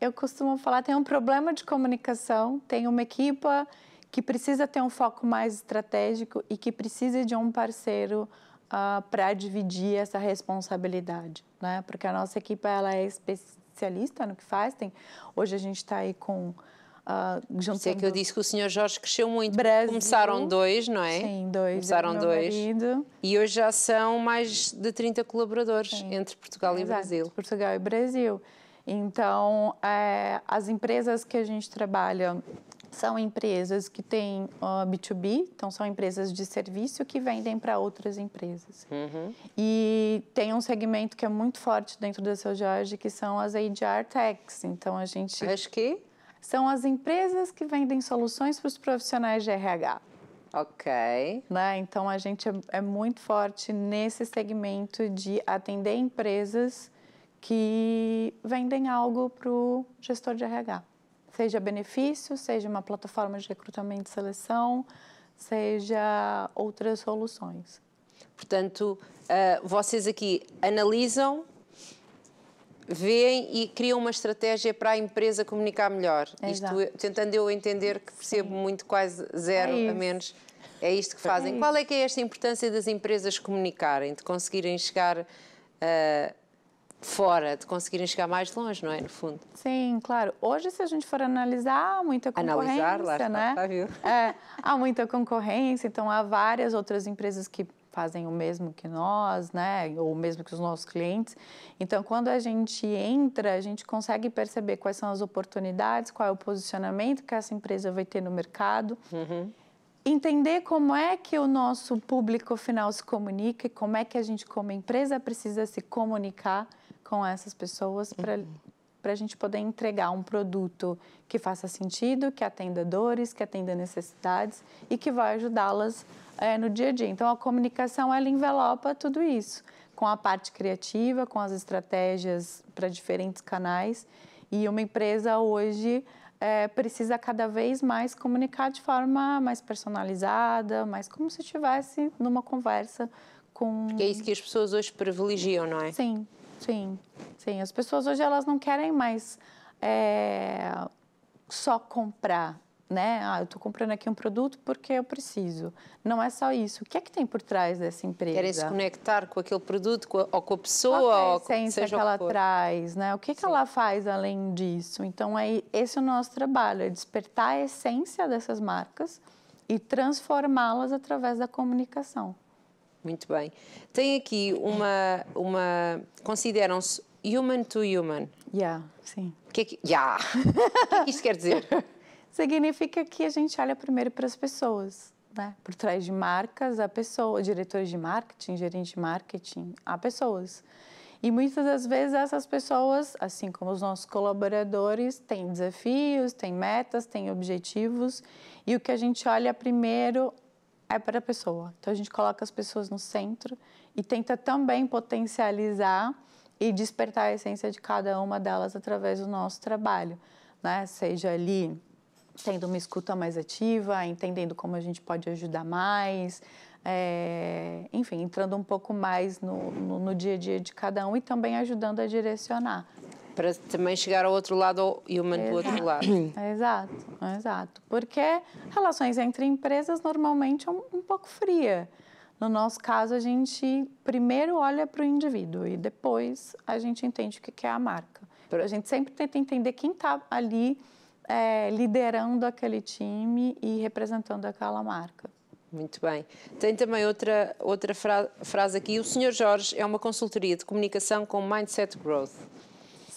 eu costumo falar, tem um problema de comunicação, tem uma equipa que precisa ter um foco mais estratégico e que precisa de um parceiro uh, ah, para dividir essa responsabilidade, né? Porque a nossa equipe ela é especialista no que faz. Tem hoje a gente está aí com Uh, juntando... é que eu disse que o senhor Jorge cresceu muito. Brasil, Começaram dois, não é? Sim, dois. Começaram dois. Marido. E hoje já são mais de 30 colaboradores sim. entre Portugal Exato, e Brasil. Portugal e Brasil. Então, é, as empresas que a gente trabalha são empresas que têm uh, B2B, então são empresas de serviço que vendem para outras empresas. Uhum. E tem um segmento que é muito forte dentro da Seu Jorge, que são as HR Techs. Então a gente. Acho que? São as empresas que vendem soluções para os profissionais de RH. Ok. Né? Então a gente é, é muito forte nesse segmento de atender empresas que vendem algo para o gestor de RH seja benefício, seja uma plataforma de recrutamento e seleção, seja outras soluções. Portanto, uh, vocês aqui analisam, veem e criam uma estratégia para a empresa comunicar melhor. Exato. Isto tentando eu entender que percebo Sim. muito quase zero é a menos. É isto que é fazem. É Qual é que é esta importância das empresas comunicarem, de conseguirem chegar uh, fora, de conseguirem chegar mais longe, não é? No fundo. Sim, claro. Hoje, se a gente for analisar, há muita concorrência, analisar, lá está, né? Está, viu? É, há muita concorrência, então há várias outras empresas que fazem o mesmo que nós, né, ou mesmo que os nossos clientes. Então, quando a gente entra, a gente consegue perceber quais são as oportunidades, qual é o posicionamento que essa empresa vai ter no mercado. Uhum. Entender como é que o nosso público final se comunica e como é que a gente, como empresa, precisa se comunicar com essas pessoas para uhum. a gente poder entregar um produto que faça sentido, que atenda dores, que atenda necessidades e que vai ajudá-las é, no dia a dia. Então, a comunicação, ela envelopa tudo isso, com a parte criativa, com as estratégias para diferentes canais. E uma empresa hoje é, precisa cada vez mais comunicar de forma mais personalizada, mais como se estivesse numa conversa com. Que é isso que as pessoas hoje privilegiam, não é? Sim, Sim, sim. As pessoas hoje elas não querem mais é, só comprar, né? Ah, eu estou comprando aqui um produto porque eu preciso. Não é só isso. O que é que tem por trás dessa empresa? Querem se conectar com aquele produto com a, ou com a pessoa? ou é a essência que ela por. traz, né? O que, que ela faz além disso? Então, é, esse é o nosso trabalho, é despertar a essência dessas marcas e transformá-las através da comunicação. Muito bem. Tem aqui uma. uma Consideram-se human to human. Yeah, sim. Que é que, yeah. o é que isto quer dizer? Significa que a gente olha primeiro para as pessoas. Né? Por trás de marcas, há pessoas, diretores de marketing, gerentes de marketing, há pessoas. E muitas das vezes essas pessoas, assim como os nossos colaboradores, têm desafios, têm metas, têm objetivos. E o que a gente olha primeiro é para a pessoa. Então a gente coloca as pessoas no centro e tenta também potencializar e despertar a essência de cada uma delas através do nosso trabalho, né? Seja ali tendo uma escuta mais ativa, entendendo como a gente pode ajudar mais, é, enfim, entrando um pouco mais no, no, no dia a dia de cada um e também ajudando a direcionar para também chegar ao outro lado e human exato. do outro lado. Exato, exato. Porque relações entre empresas normalmente é um, um pouco fria. No nosso caso, a gente primeiro olha para o indivíduo e depois a gente entende o que é a marca. A gente sempre tenta entender quem está ali é, liderando aquele time e representando aquela marca. Muito bem. Tem também outra, outra fra frase aqui. O Sr. Jorge é uma consultoria de comunicação com Mindset Growth.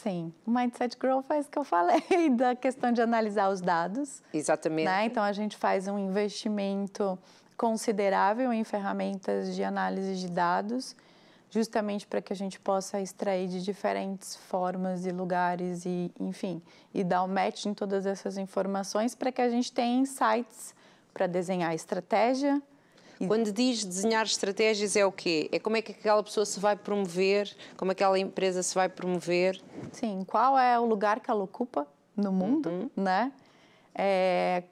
Sim, o Mindset Growth faz o que eu falei, da questão de analisar os dados. Exatamente. Né? Então, a gente faz um investimento considerável em ferramentas de análise de dados, justamente para que a gente possa extrair de diferentes formas e lugares e, enfim, e dar o um match em todas essas informações para que a gente tenha insights para desenhar estratégia, quando diz desenhar estratégias é o quê? É como é que aquela pessoa se vai promover, como aquela empresa se vai promover? Sim, qual é o lugar que ela ocupa no mundo, uhum. né? É,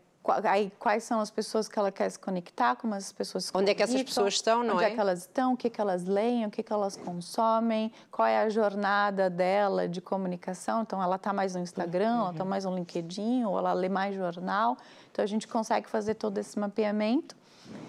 aí, quais são as pessoas que ela quer se conectar, como as pessoas se Onde é que essas pessoas estão, não onde é? Onde é que elas estão, o que, que elas leem, o que, que elas consomem, qual é a jornada dela de comunicação. Então, ela está mais no Instagram, tá uhum. ela está mais no LinkedIn, ou ela lê mais jornal. Então, a gente consegue fazer todo esse mapeamento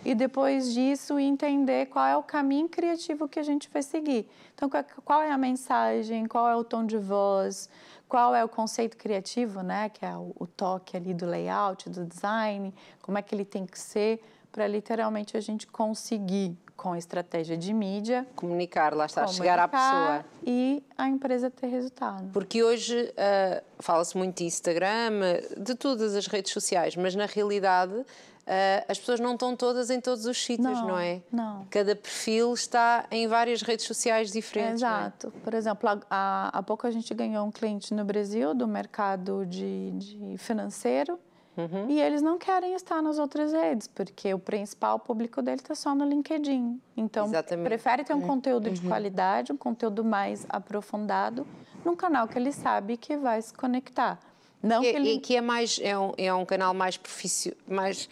e depois disso entender qual é o caminho criativo que a gente vai seguir. Então, é, qual é a mensagem, qual é o tom de voz, qual é o conceito criativo, né, que é o toque ali do layout, do design, como é que ele tem que ser para literalmente a gente conseguir com a estratégia de mídia. Comunicar, lá está, chegar à pessoa. E a empresa ter resultado. Porque hoje uh, fala-se muito de Instagram, de todas as redes sociais, mas na realidade ah, as pessoas não estão todas em todos os sítios, não, não é? Não. Cada perfil está em várias redes sociais diferentes. É? Exato. É? Por exemplo, há, há pouco a gente ganhou um cliente no Brasil do mercado de, de financeiro. Uhum. E eles não querem estar nas outras redes, porque o principal público dele está só no LinkedIn. Então, Exatamente. prefere ter um é. conteúdo de uhum. qualidade, um conteúdo mais aprofundado, num canal que ele sabe que vai se conectar. Não é e, e que é mais é um, é um canal mais, profici... mais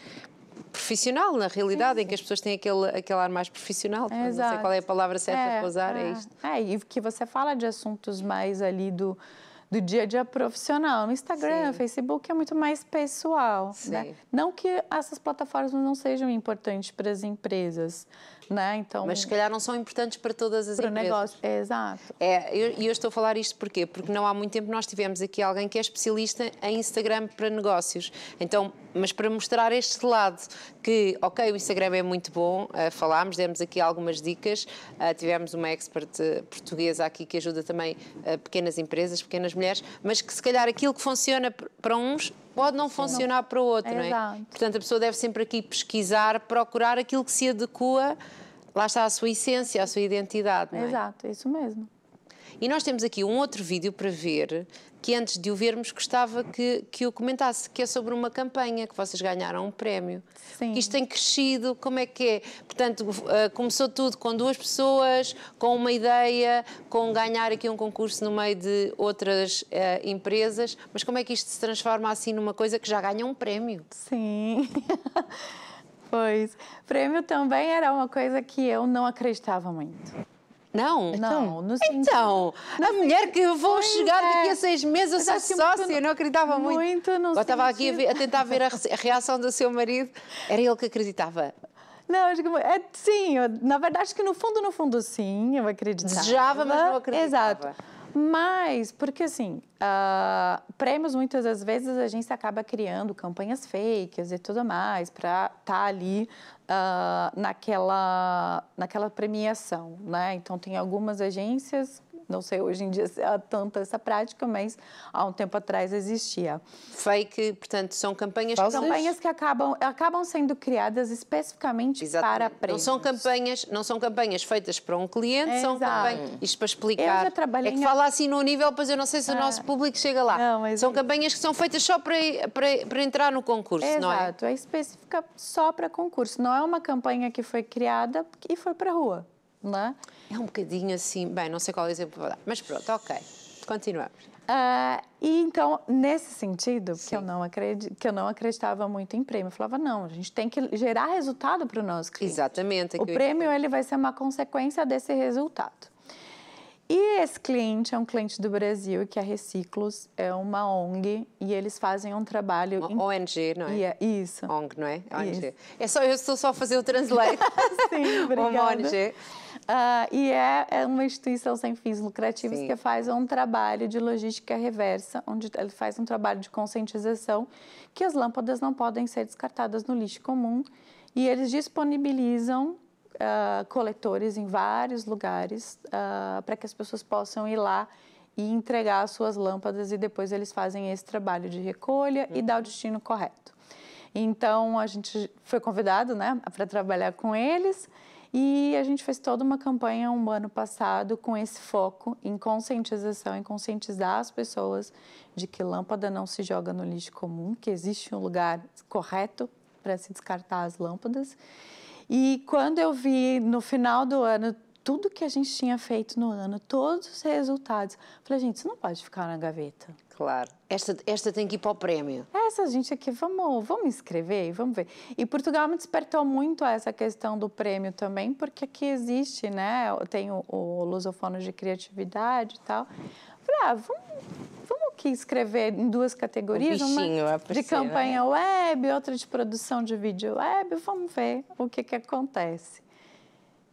profissional, na realidade, em que as pessoas têm aquele, aquele ar mais profissional. É, não sei qual é a palavra certa é, para usar, é. é isto. É, e que você fala de assuntos mais ali do, do dia a dia profissional. No Instagram, Sim. Facebook é muito mais pessoal. Né? Não que essas plataformas não sejam importantes para as empresas, né? Então, Mas se calhar não são importantes para todas as para empresas. Para negócio, é, exato. É, e eu, eu, estou a falar isto porquê? Porque não há muito tempo nós tivemos aqui alguém que é especialista em Instagram para negócios. Então, mas para mostrar este lado, que, ok, o Instagram é muito bom, uh, falámos, demos aqui algumas dicas, uh, tivemos uma expert eh, portuguesa aqui que ajuda também pequenas empresas, pequenas mulheres, mas que se calhar aquilo que funciona para uns pode não funcionar para o outro, não é? Exato. Portanto, a pessoa deve sempre aqui pesquisar, procurar aquilo que se adequa, lá está a sua essência, a sua identidade, não é? Exato, é isso mesmo. E nós temos aqui um outro vídeo para ver que antes de o vermos gostava que, que o comentasse, que é sobre uma campanha, que vocês ganharam um prémio. Sim. Isto tem crescido, como é que é? Portanto, eh, começou tudo com duas pessoas, com uma ideia, com ganhar aqui um concurso no meio de outras uh, empresas, mas como é que isto se transforma assim numa coisa que já ganha um prémio? Sim. pois, prémio também era uma coisa que eu não acreditava muito. Não. Então, não, no então, sentido. Então, a mulher que eu vou chegar é. daqui a é. seis meses, eu sou sócia, eu não acreditava muito. Muito, não Eu estava aqui a, ver, a tentar ver a reação do seu marido, era ele que acreditava. Não, acho que é, sim, eu, na verdade acho que no fundo, no fundo sim, eu acreditava. Desejava, mas não acreditava. Exato. Mas, porque assim, uh, prêmios muitas das vezes a gente acaba criando campanhas fakes e tudo mais para estar tá ali uh, naquela, naquela premiação, né? Então tem algumas agências não sei hoje em dia se há tanta essa prática, mas há um tempo atrás existia. Fake, portanto, são campanhas Falsas. campanhas que acabam, acabam sendo criadas especificamente Exatamente. para prêmios. Não são campanhas, não são campanhas feitas para um cliente, é, são campanhas isto para explicar. Eu já trabalhei é que em... fala assim no nível, pois eu não sei se ah. o nosso público chega lá. Não, são é campanhas que são feitas só para, para, para entrar no concurso, é não é? Exato, é específica só para concurso. Não é uma campanha que foi criada e foi para a rua não é? É um bocadinho assim, bem, não sei qual exemplo vou dar, mas pronto, ok, continuamos. Uh, e então, nesse sentido, que eu, não que eu não acreditava muito em prêmio, eu falava, não, a gente tem que gerar resultado para o nosso cliente. Exatamente. É o prêmio, ele vai ser uma consequência desse resultado. E esse cliente é um cliente do Brasil, que é a Reciclos é uma ONG e eles fazem um trabalho. Uma ONG, não é? Yeah, é isso. ONG, não é? ONG. É só, eu estou só a fazer o translate. Sim, obrigada. Uma ONG. Uh, ah, e é, é, uma instituição sem fins lucrativos Sim. que faz um trabalho de logística reversa, onde ele faz um trabalho de conscientização que as lâmpadas não podem ser descartadas no lixo comum e eles disponibilizam uh, coletores em vários lugares uh, para que as pessoas possam ir lá e entregar as suas lâmpadas e depois eles fazem esse trabalho de recolha uhum. e dá o destino correto. Então a gente foi convidado, né, para trabalhar com eles e a gente fez toda uma campanha um ano passado com esse foco em conscientização, em conscientizar as pessoas de que lâmpada não se joga no lixo comum, que existe um lugar correto para se descartar as lâmpadas e quando eu vi no final do ano tudo que a gente tinha feito no ano, todos os resultados, falei, gente, isso não pode ficar na gaveta. Claro. Esta, esta tem que ir para o prêmio. Essa gente aqui, vamos, vamos escrever e vamos ver. E Portugal me despertou muito essa questão do prêmio também, porque aqui existe, né? Tem o, o Lusofono de Criatividade e tal. Falei, ah, vamos, vamos que escrever em duas categorias, bichinho, uma de campanha né? web, outra de produção de vídeo web, vamos ver o que, que acontece.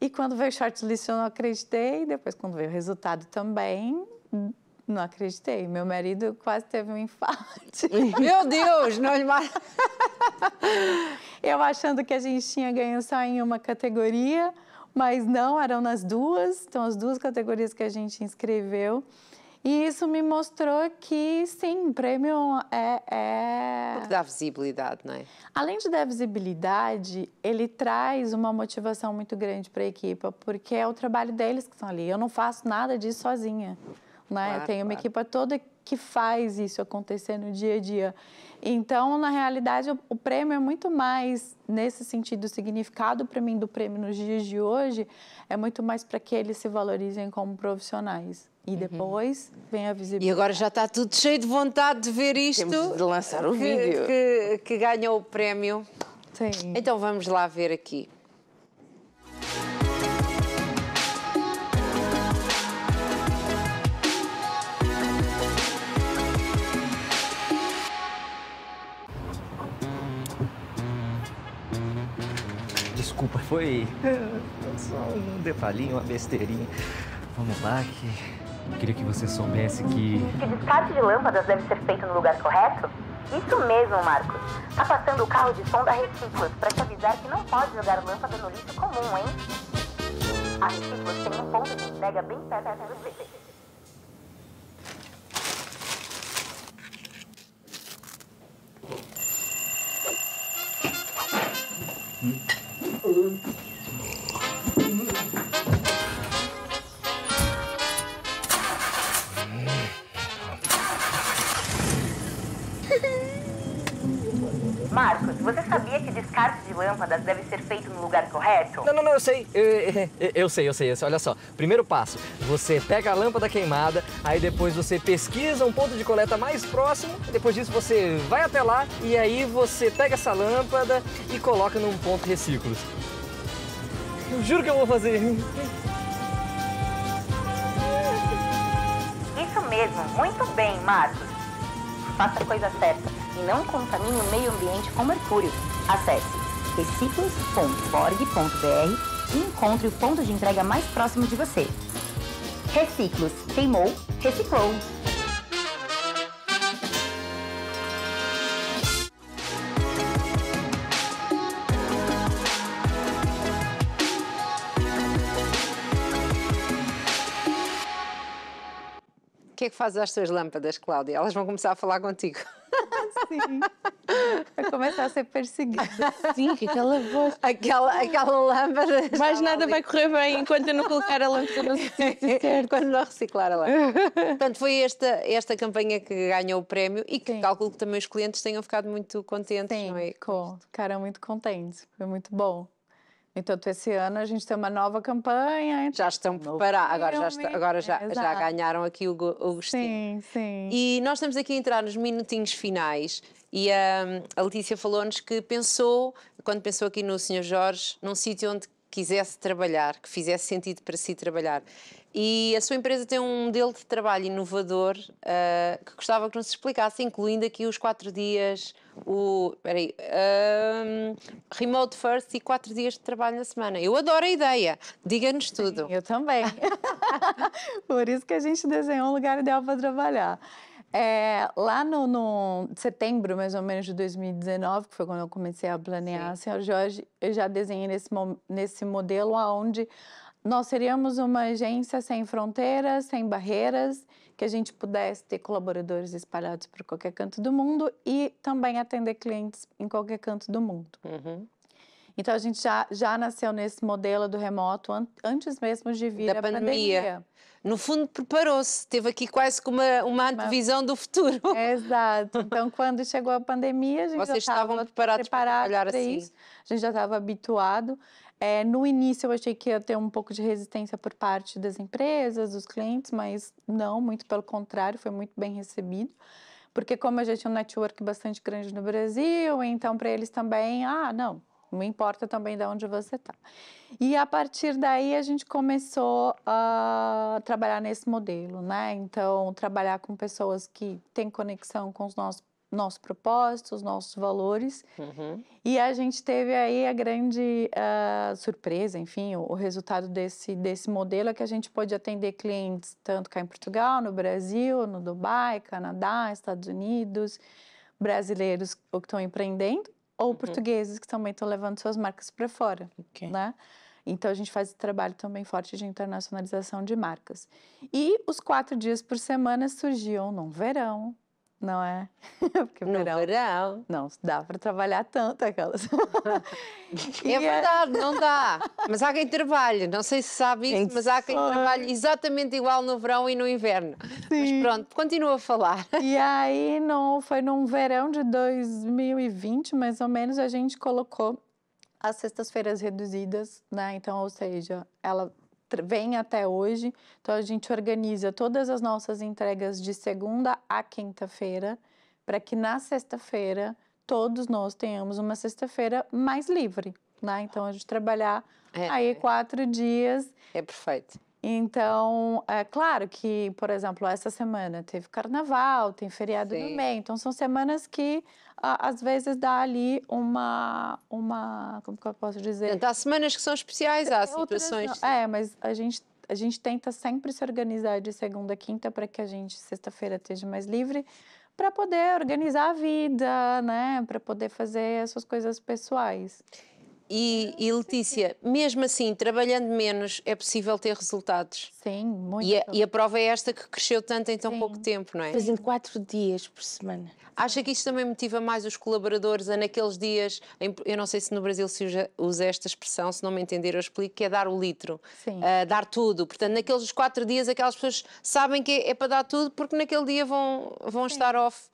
E quando veio shortlist eu não acreditei, depois quando veio o resultado também, não acreditei. Meu marido quase teve um infarto. Meu Deus, não Eu achando que a gente tinha ganho só em uma categoria, mas não, eram nas duas. Então, as duas categorias que a gente inscreveu. E isso me mostrou que, sim, prêmio é. é... Porque dá visibilidade, não é? Além de dar visibilidade, ele traz uma motivação muito grande para a equipe, porque é o trabalho deles que estão ali. Eu não faço nada disso sozinha. Né? Claro, Eu tenho uma claro. toda que faz isso acontecer no dia a dia. Então, na realidade, o prêmio é muito mais nesse sentido, o significado para mim do prêmio nos dias de hoje é muito mais para que eles se valorizem como profissionais. E uhum. depois uhum. vem a visibilidade. E agora já está tudo cheio de vontade de ver isto. Temos de lançar o vídeo. Que, que ganhou o prémio. Sim. Então vamos lá ver aqui. Desculpa, foi só um detalhinho, uma besteirinha. Vamos lá que eu queria que você soubesse que. Que descarte de lâmpadas deve ser feito no lugar correto? Isso mesmo, Marcos. Tá passando o carro de som da Reciclos para te avisar que não pode jogar lâmpada no lixo comum, hein? A Reciclos tem um ponto de entrega bem perto do BTC. Mm-hmm. Você sabia que descarte de lâmpadas deve ser feito no lugar correto? Não, não, não, eu sei. Eu, eu, sei, eu sei, eu sei. Olha só. Primeiro passo, você pega a lâmpada queimada, aí depois você pesquisa um ponto de coleta mais próximo, depois disso você vai até lá e aí você pega essa lâmpada e coloca num ponto reciclos. Eu juro que eu vou fazer. Isso mesmo, muito bem, Marcos. Faça a coisa certa e não contamine o meio ambiente com mercúrio. Acesse reciclos.org.br e encontre o ponto de entrega mais próximo de você. Reciclos. Queimou, reciclou. O que é que fazes às tuas lâmpadas, Cláudia? Elas vão começar a falar contigo. Sim. começar a ser perseguida. Sim, aquela voz. Aquela, aquela lâmpada. Mais nada vai correr bem enquanto eu não colocar a lâmpada no Quando não reciclar a lâmpada. Portanto, foi esta, esta campanha que ganhou o prémio e que Sim. calculo que também os clientes tenham ficado muito contentes, Sim, é? ficaram muito contentes. Foi muito bom. Então, esse ano a gente tem uma nova campanha. Então... Já estão preparados, agora, já, está, agora já, é, já, ganharam aqui o, o gostinho. Sim, sim. E nós estamos aqui a entrar nos minutinhos finais e a, hum, a Letícia falou-nos que pensou, quando pensou aqui no Sr. Jorge, num sítio onde quisesse trabalhar, que fizesse sentido para si trabalhar. E a sua empresa tem um modelo de trabalho inovador uh, que gostava que nos explicasse, incluindo aqui os quatro dias, o peraí, um, ah, remote first e quatro dias de trabalho na semana. Eu adoro a ideia, diga-nos tudo. Sim, eu também. Por isso que a gente desenhou um lugar ideal para trabalhar. É, lá no, no, setembro, mais ou menos, de 2019, que foi quando eu comecei a planear, Sim. senhor Jorge, eu já desenhei nesse, nesse modelo aonde nós seríamos uma agência sem fronteiras, sem barreiras, que a gente pudesse ter colaboradores espalhados por qualquer canto do mundo e também atender clientes em qualquer canto do mundo. Uhum. Então a gente já, já nasceu nesse modelo do remoto an antes mesmo de vir da a pandemia. pandemia. No fundo, preparou-se, teve aqui quase como uma, uma antevisão do futuro. É, exato. Então, quando chegou a pandemia, a gente Vocês já estavam preparados, para olhar assim. Isso. A gente já estava habituado. É, no início, eu achei que ia ter um pouco de resistência por parte das empresas, dos clientes, mas não, muito pelo contrário, foi muito bem recebido porque como a gente tinha é um network bastante grande no Brasil, então para eles também, ah, não, não importa também de onde você está. E a partir daí a gente começou a trabalhar nesse modelo, né? Então, trabalhar com pessoas que têm conexão com os nossos nosso propósito, nossos valores. Uhum. E a gente teve aí a grande uh, surpresa, enfim, o, o, resultado desse, desse modelo é que a gente pôde atender clientes tanto cá em Portugal, no Brasil, no Dubai, Canadá, Estados Unidos, brasileiros que estão empreendendo ou uhum. portugueses que também estão levando suas marcas para fora, okay. né? Então a gente faz esse trabalho também forte de internacionalização de marcas. E os quatro dias por semana surgiam no verão, não é? Porque no verão, verão. Não, dá para trabalhar tanto aquelas. é verdade, não dá. Mas há quem trabalhe, não sei se sabe isso, mas há quem trabalhe exatamente igual no verão e no inverno. Sim. Mas pronto, continua a falar. E aí, não, foi num verão de 2020, mais ou menos, a gente colocou as sextas-feiras reduzidas, né? Então, ou seja, ela vem até hoje. Então a gente organiza todas as nossas entregas de segunda a quinta-feira, para que na sexta-feira todos nós tenhamos uma sexta-feira mais livre. Né? Então a gente trabalhar é, aí quatro dias. É perfeito. Então, é claro que, por exemplo, essa semana teve carnaval, tem feriado Sim. no meio. Então, são semanas que às vezes dá ali uma. uma como que eu posso dizer? Portanto, há semanas que são especiais, há situações. é, mas a gente, a gente tenta sempre se organizar de segunda a quinta para que a gente, sexta-feira, esteja mais livre para poder organizar a vida, né? Para poder fazer as suas coisas pessoais. E, e, Letícia, mesmo assim, trabalhando menos, é possível ter resultados. Sim, muito. E a, e a prova é esta que cresceu tanto em tão Sim. pouco tempo, não é? Fazendo quatro dias por semana. Acha que isso também motiva mais os colaboradores a, naqueles dias, em, eu não sei se no Brasil se usa, usa, esta expressão, se não me entender eu explico, que é dar o litro, uh, dar tudo. Portanto, naqueles quatro dias aquelas pessoas sabem que é, é, para dar tudo porque naquele dia vão, vão estar off.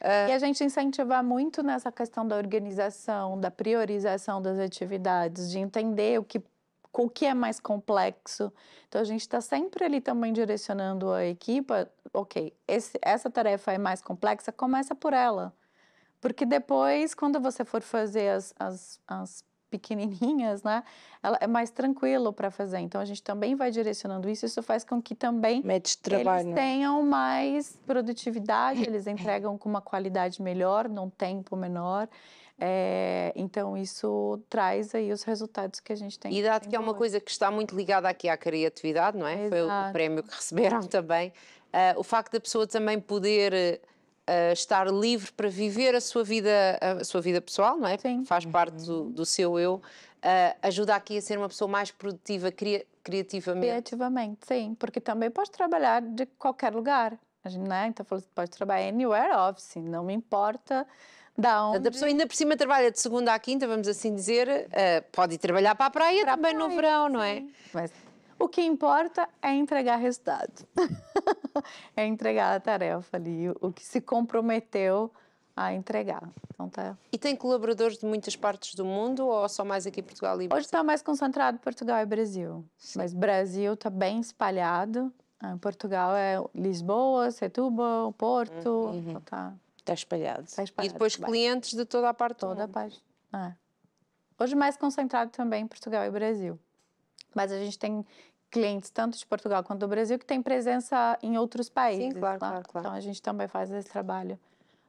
É. e a gente incentivar muito nessa questão da organização, da priorização das atividades, de entender o que o que é mais complexo. Então a gente está sempre ali também direcionando a equipa, ok, esse, essa tarefa é mais complexa, começa por ela. Porque depois, quando você for fazer as, as, as pequenininhas, né? Ela é mais tranquilo para fazer. Então a gente também vai direcionando isso. Isso faz com que também eles né? tenham mais produtividade, eles entregam com uma qualidade melhor, num tempo menor. É, então isso traz aí os resultados que a gente tem. E dado que é uma coisa que está muito ligada aqui à criatividade, não é? Exato. Foi o prémio que receberam também. Uh, o facto da pessoa também poder eh, uh, estar livre para viver a sua vida, a sua vida pessoal, não é? Sim. Faz parte do, do seu eu. Uh, ajuda aqui a ser uma pessoa mais produtiva criativamente. Criativamente, sim, porque também pode trabalhar de qualquer lugar, não é? Então pode trabalhar anywhere office, não me importa da onde. A pessoa ainda por cima trabalha de segunda à quinta, vamos assim dizer, uh, pode ir trabalhar para a praia para também a praia, no verão, sim. não é? Mas o que importa é entregar resultado, é entregar a tarefa ali, o que se comprometeu a entregar. Então, tá. E tem colaboradores de muitas partes do mundo ou só mais aqui em Portugal e Brasil? Hoje está mais concentrado Portugal e Brasil, Sim. mas Brasil está bem espalhado. Ah, Portugal é Lisboa, Setúbal, Porto, uhum. está então tá espalhado. Tá espalhado. E depois tá clientes bem. de toda a parte toda do mundo. a parte. É. Hoje mais concentrado também em Portugal e Brasil. Mas a gente tem clientes tanto de Portugal quanto do Brasil que tem presença em outros países. Sim, claro, tá? claro, claro. Então a gente também faz esse trabalho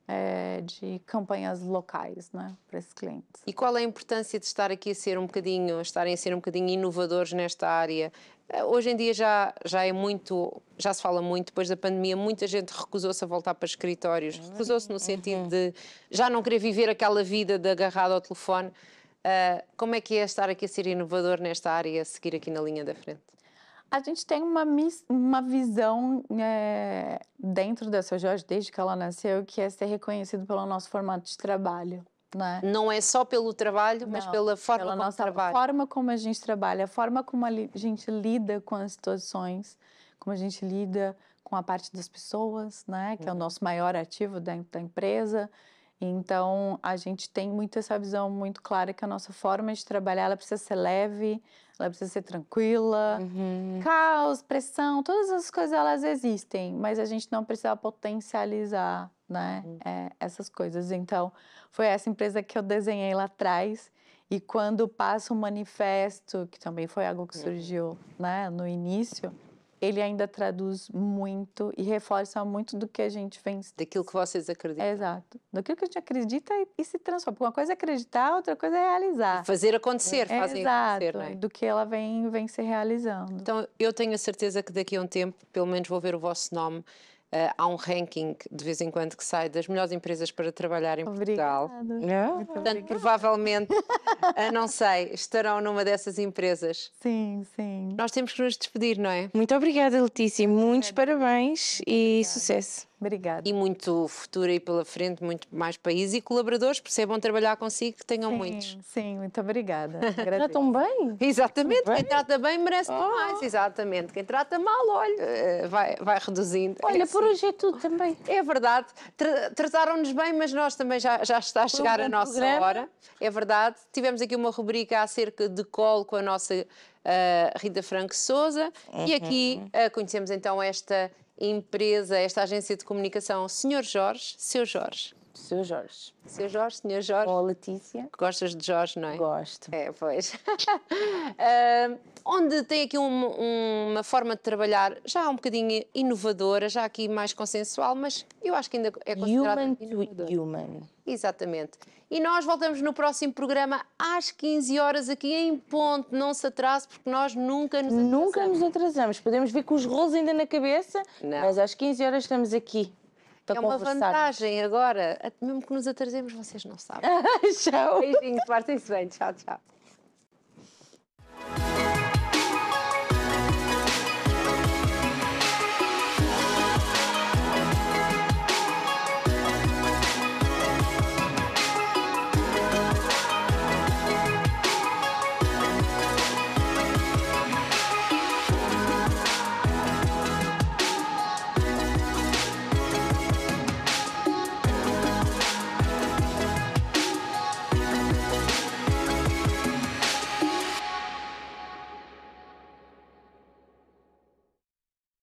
é, de campanhas locais, né, para esses clientes. E qual é a importância de estar aqui a ser um bocadinho, estarem a ser um bocadinho inovadores nesta área? Eh, hoje em dia já, já é muito, já se fala muito, depois da pandemia, muita gente recusou-se a voltar para escritórios, recusou-se no sentido uhum. de já não querer viver aquela vida de agarrado ao telefone. Ah, como é que é estar aqui a ser inovador nesta área, seguir aqui na linha da frente? A gente tem uma, uma visão é, dentro da sua Jorge, desde que ela nasceu, que é ser reconhecido pelo nosso formato de trabalho. Né? Não é só pelo trabalho, Não, mas pela forma pela como nossa trabalha. forma como a gente trabalha, a forma como a gente lida com as situações, como a gente lida com a parte das pessoas, né? que é o uhum. nosso maior ativo dentro da empresa. Então, a gente tem muito essa visão muito clara que a nossa forma de trabalhar ela precisa ser leve, ela precisa ser tranquila. Uhum. Caos, pressão, todas essas coisas elas existem, mas a gente não precisa potencializar, né, uhum. é, essas coisas. Então, foi essa empresa que eu desenhei lá atrás. E quando passa o um manifesto, que também foi algo que uhum. surgiu, uhum. né, no início, ele ainda traduz muito e reforça muito do que a gente vem. Daquilo que vocês acreditam. Exato. Daquilo que a gente acredita e, e se transforma. Porque uma coisa é acreditar, outra coisa é realizar. Fazer acontecer, é, fazer Exato, acontecer. É? Do que ela vem, vem se realizando. Então, eu tenho a certeza que daqui a um tempo, pelo menos vou ver o vosso nome Uh, há um ranking de vez em quando que sai das melhores empresas para trabalhar em Obrigada. Portugal. É? Não? Portanto, obrigada. provavelmente, uh, não sei, estarão numa dessas empresas. Sim, sim. Nós temos que nos despedir, não é? Muito obrigada, Letícia. Muitos é. parabéns e obrigada. sucesso. Obrigada. E muito futuro aí pela frente, muito mais países e colaboradores, percebam é trabalhar consigo, que tenham sim, muitos. Sim, muito obrigada. Tratam bem? Exatamente, bem. quem trata bem merece oh. mais, exatamente. Quem trata mal, olha, eh, vai, vai reduzindo. Olha, é por assim. hoje é tudo também. É verdade, Tra trataram-nos bem, mas nós também já, já está a chegar um a nossa programa. hora. É verdade, tivemos aqui uma rubrica acerca de colo com a nossa uh, Rita Franco Souza uhum. e aqui uh, conhecemos então esta empresa, esta agência de comunicação, Senhor Jorge, Seu Jorge. Seu Jorge. Seu Jorge, Senhor Jorge. Ou Letícia. Gostas de Jorge, não é? Gosto. É, pois. uh, onde tem aqui um, uma forma de trabalhar já um bocadinho inovadora, já aqui mais consensual, mas eu acho que ainda é considerado. Human to human. Exatamente. E nós voltamos no próximo programa às 15 horas aqui em ponto. Não se atrase, porque nós nunca nos atrasamos. Nunca nos atrasamos. Podemos vir com os rolos ainda na cabeça, não. mas às 15 horas estamos aqui para é conversar. É uma vantagem agora, mesmo que nos atrasemos, vocês não sabem. tchau. Beijinhos, partem-se bem. Tchau, tchau.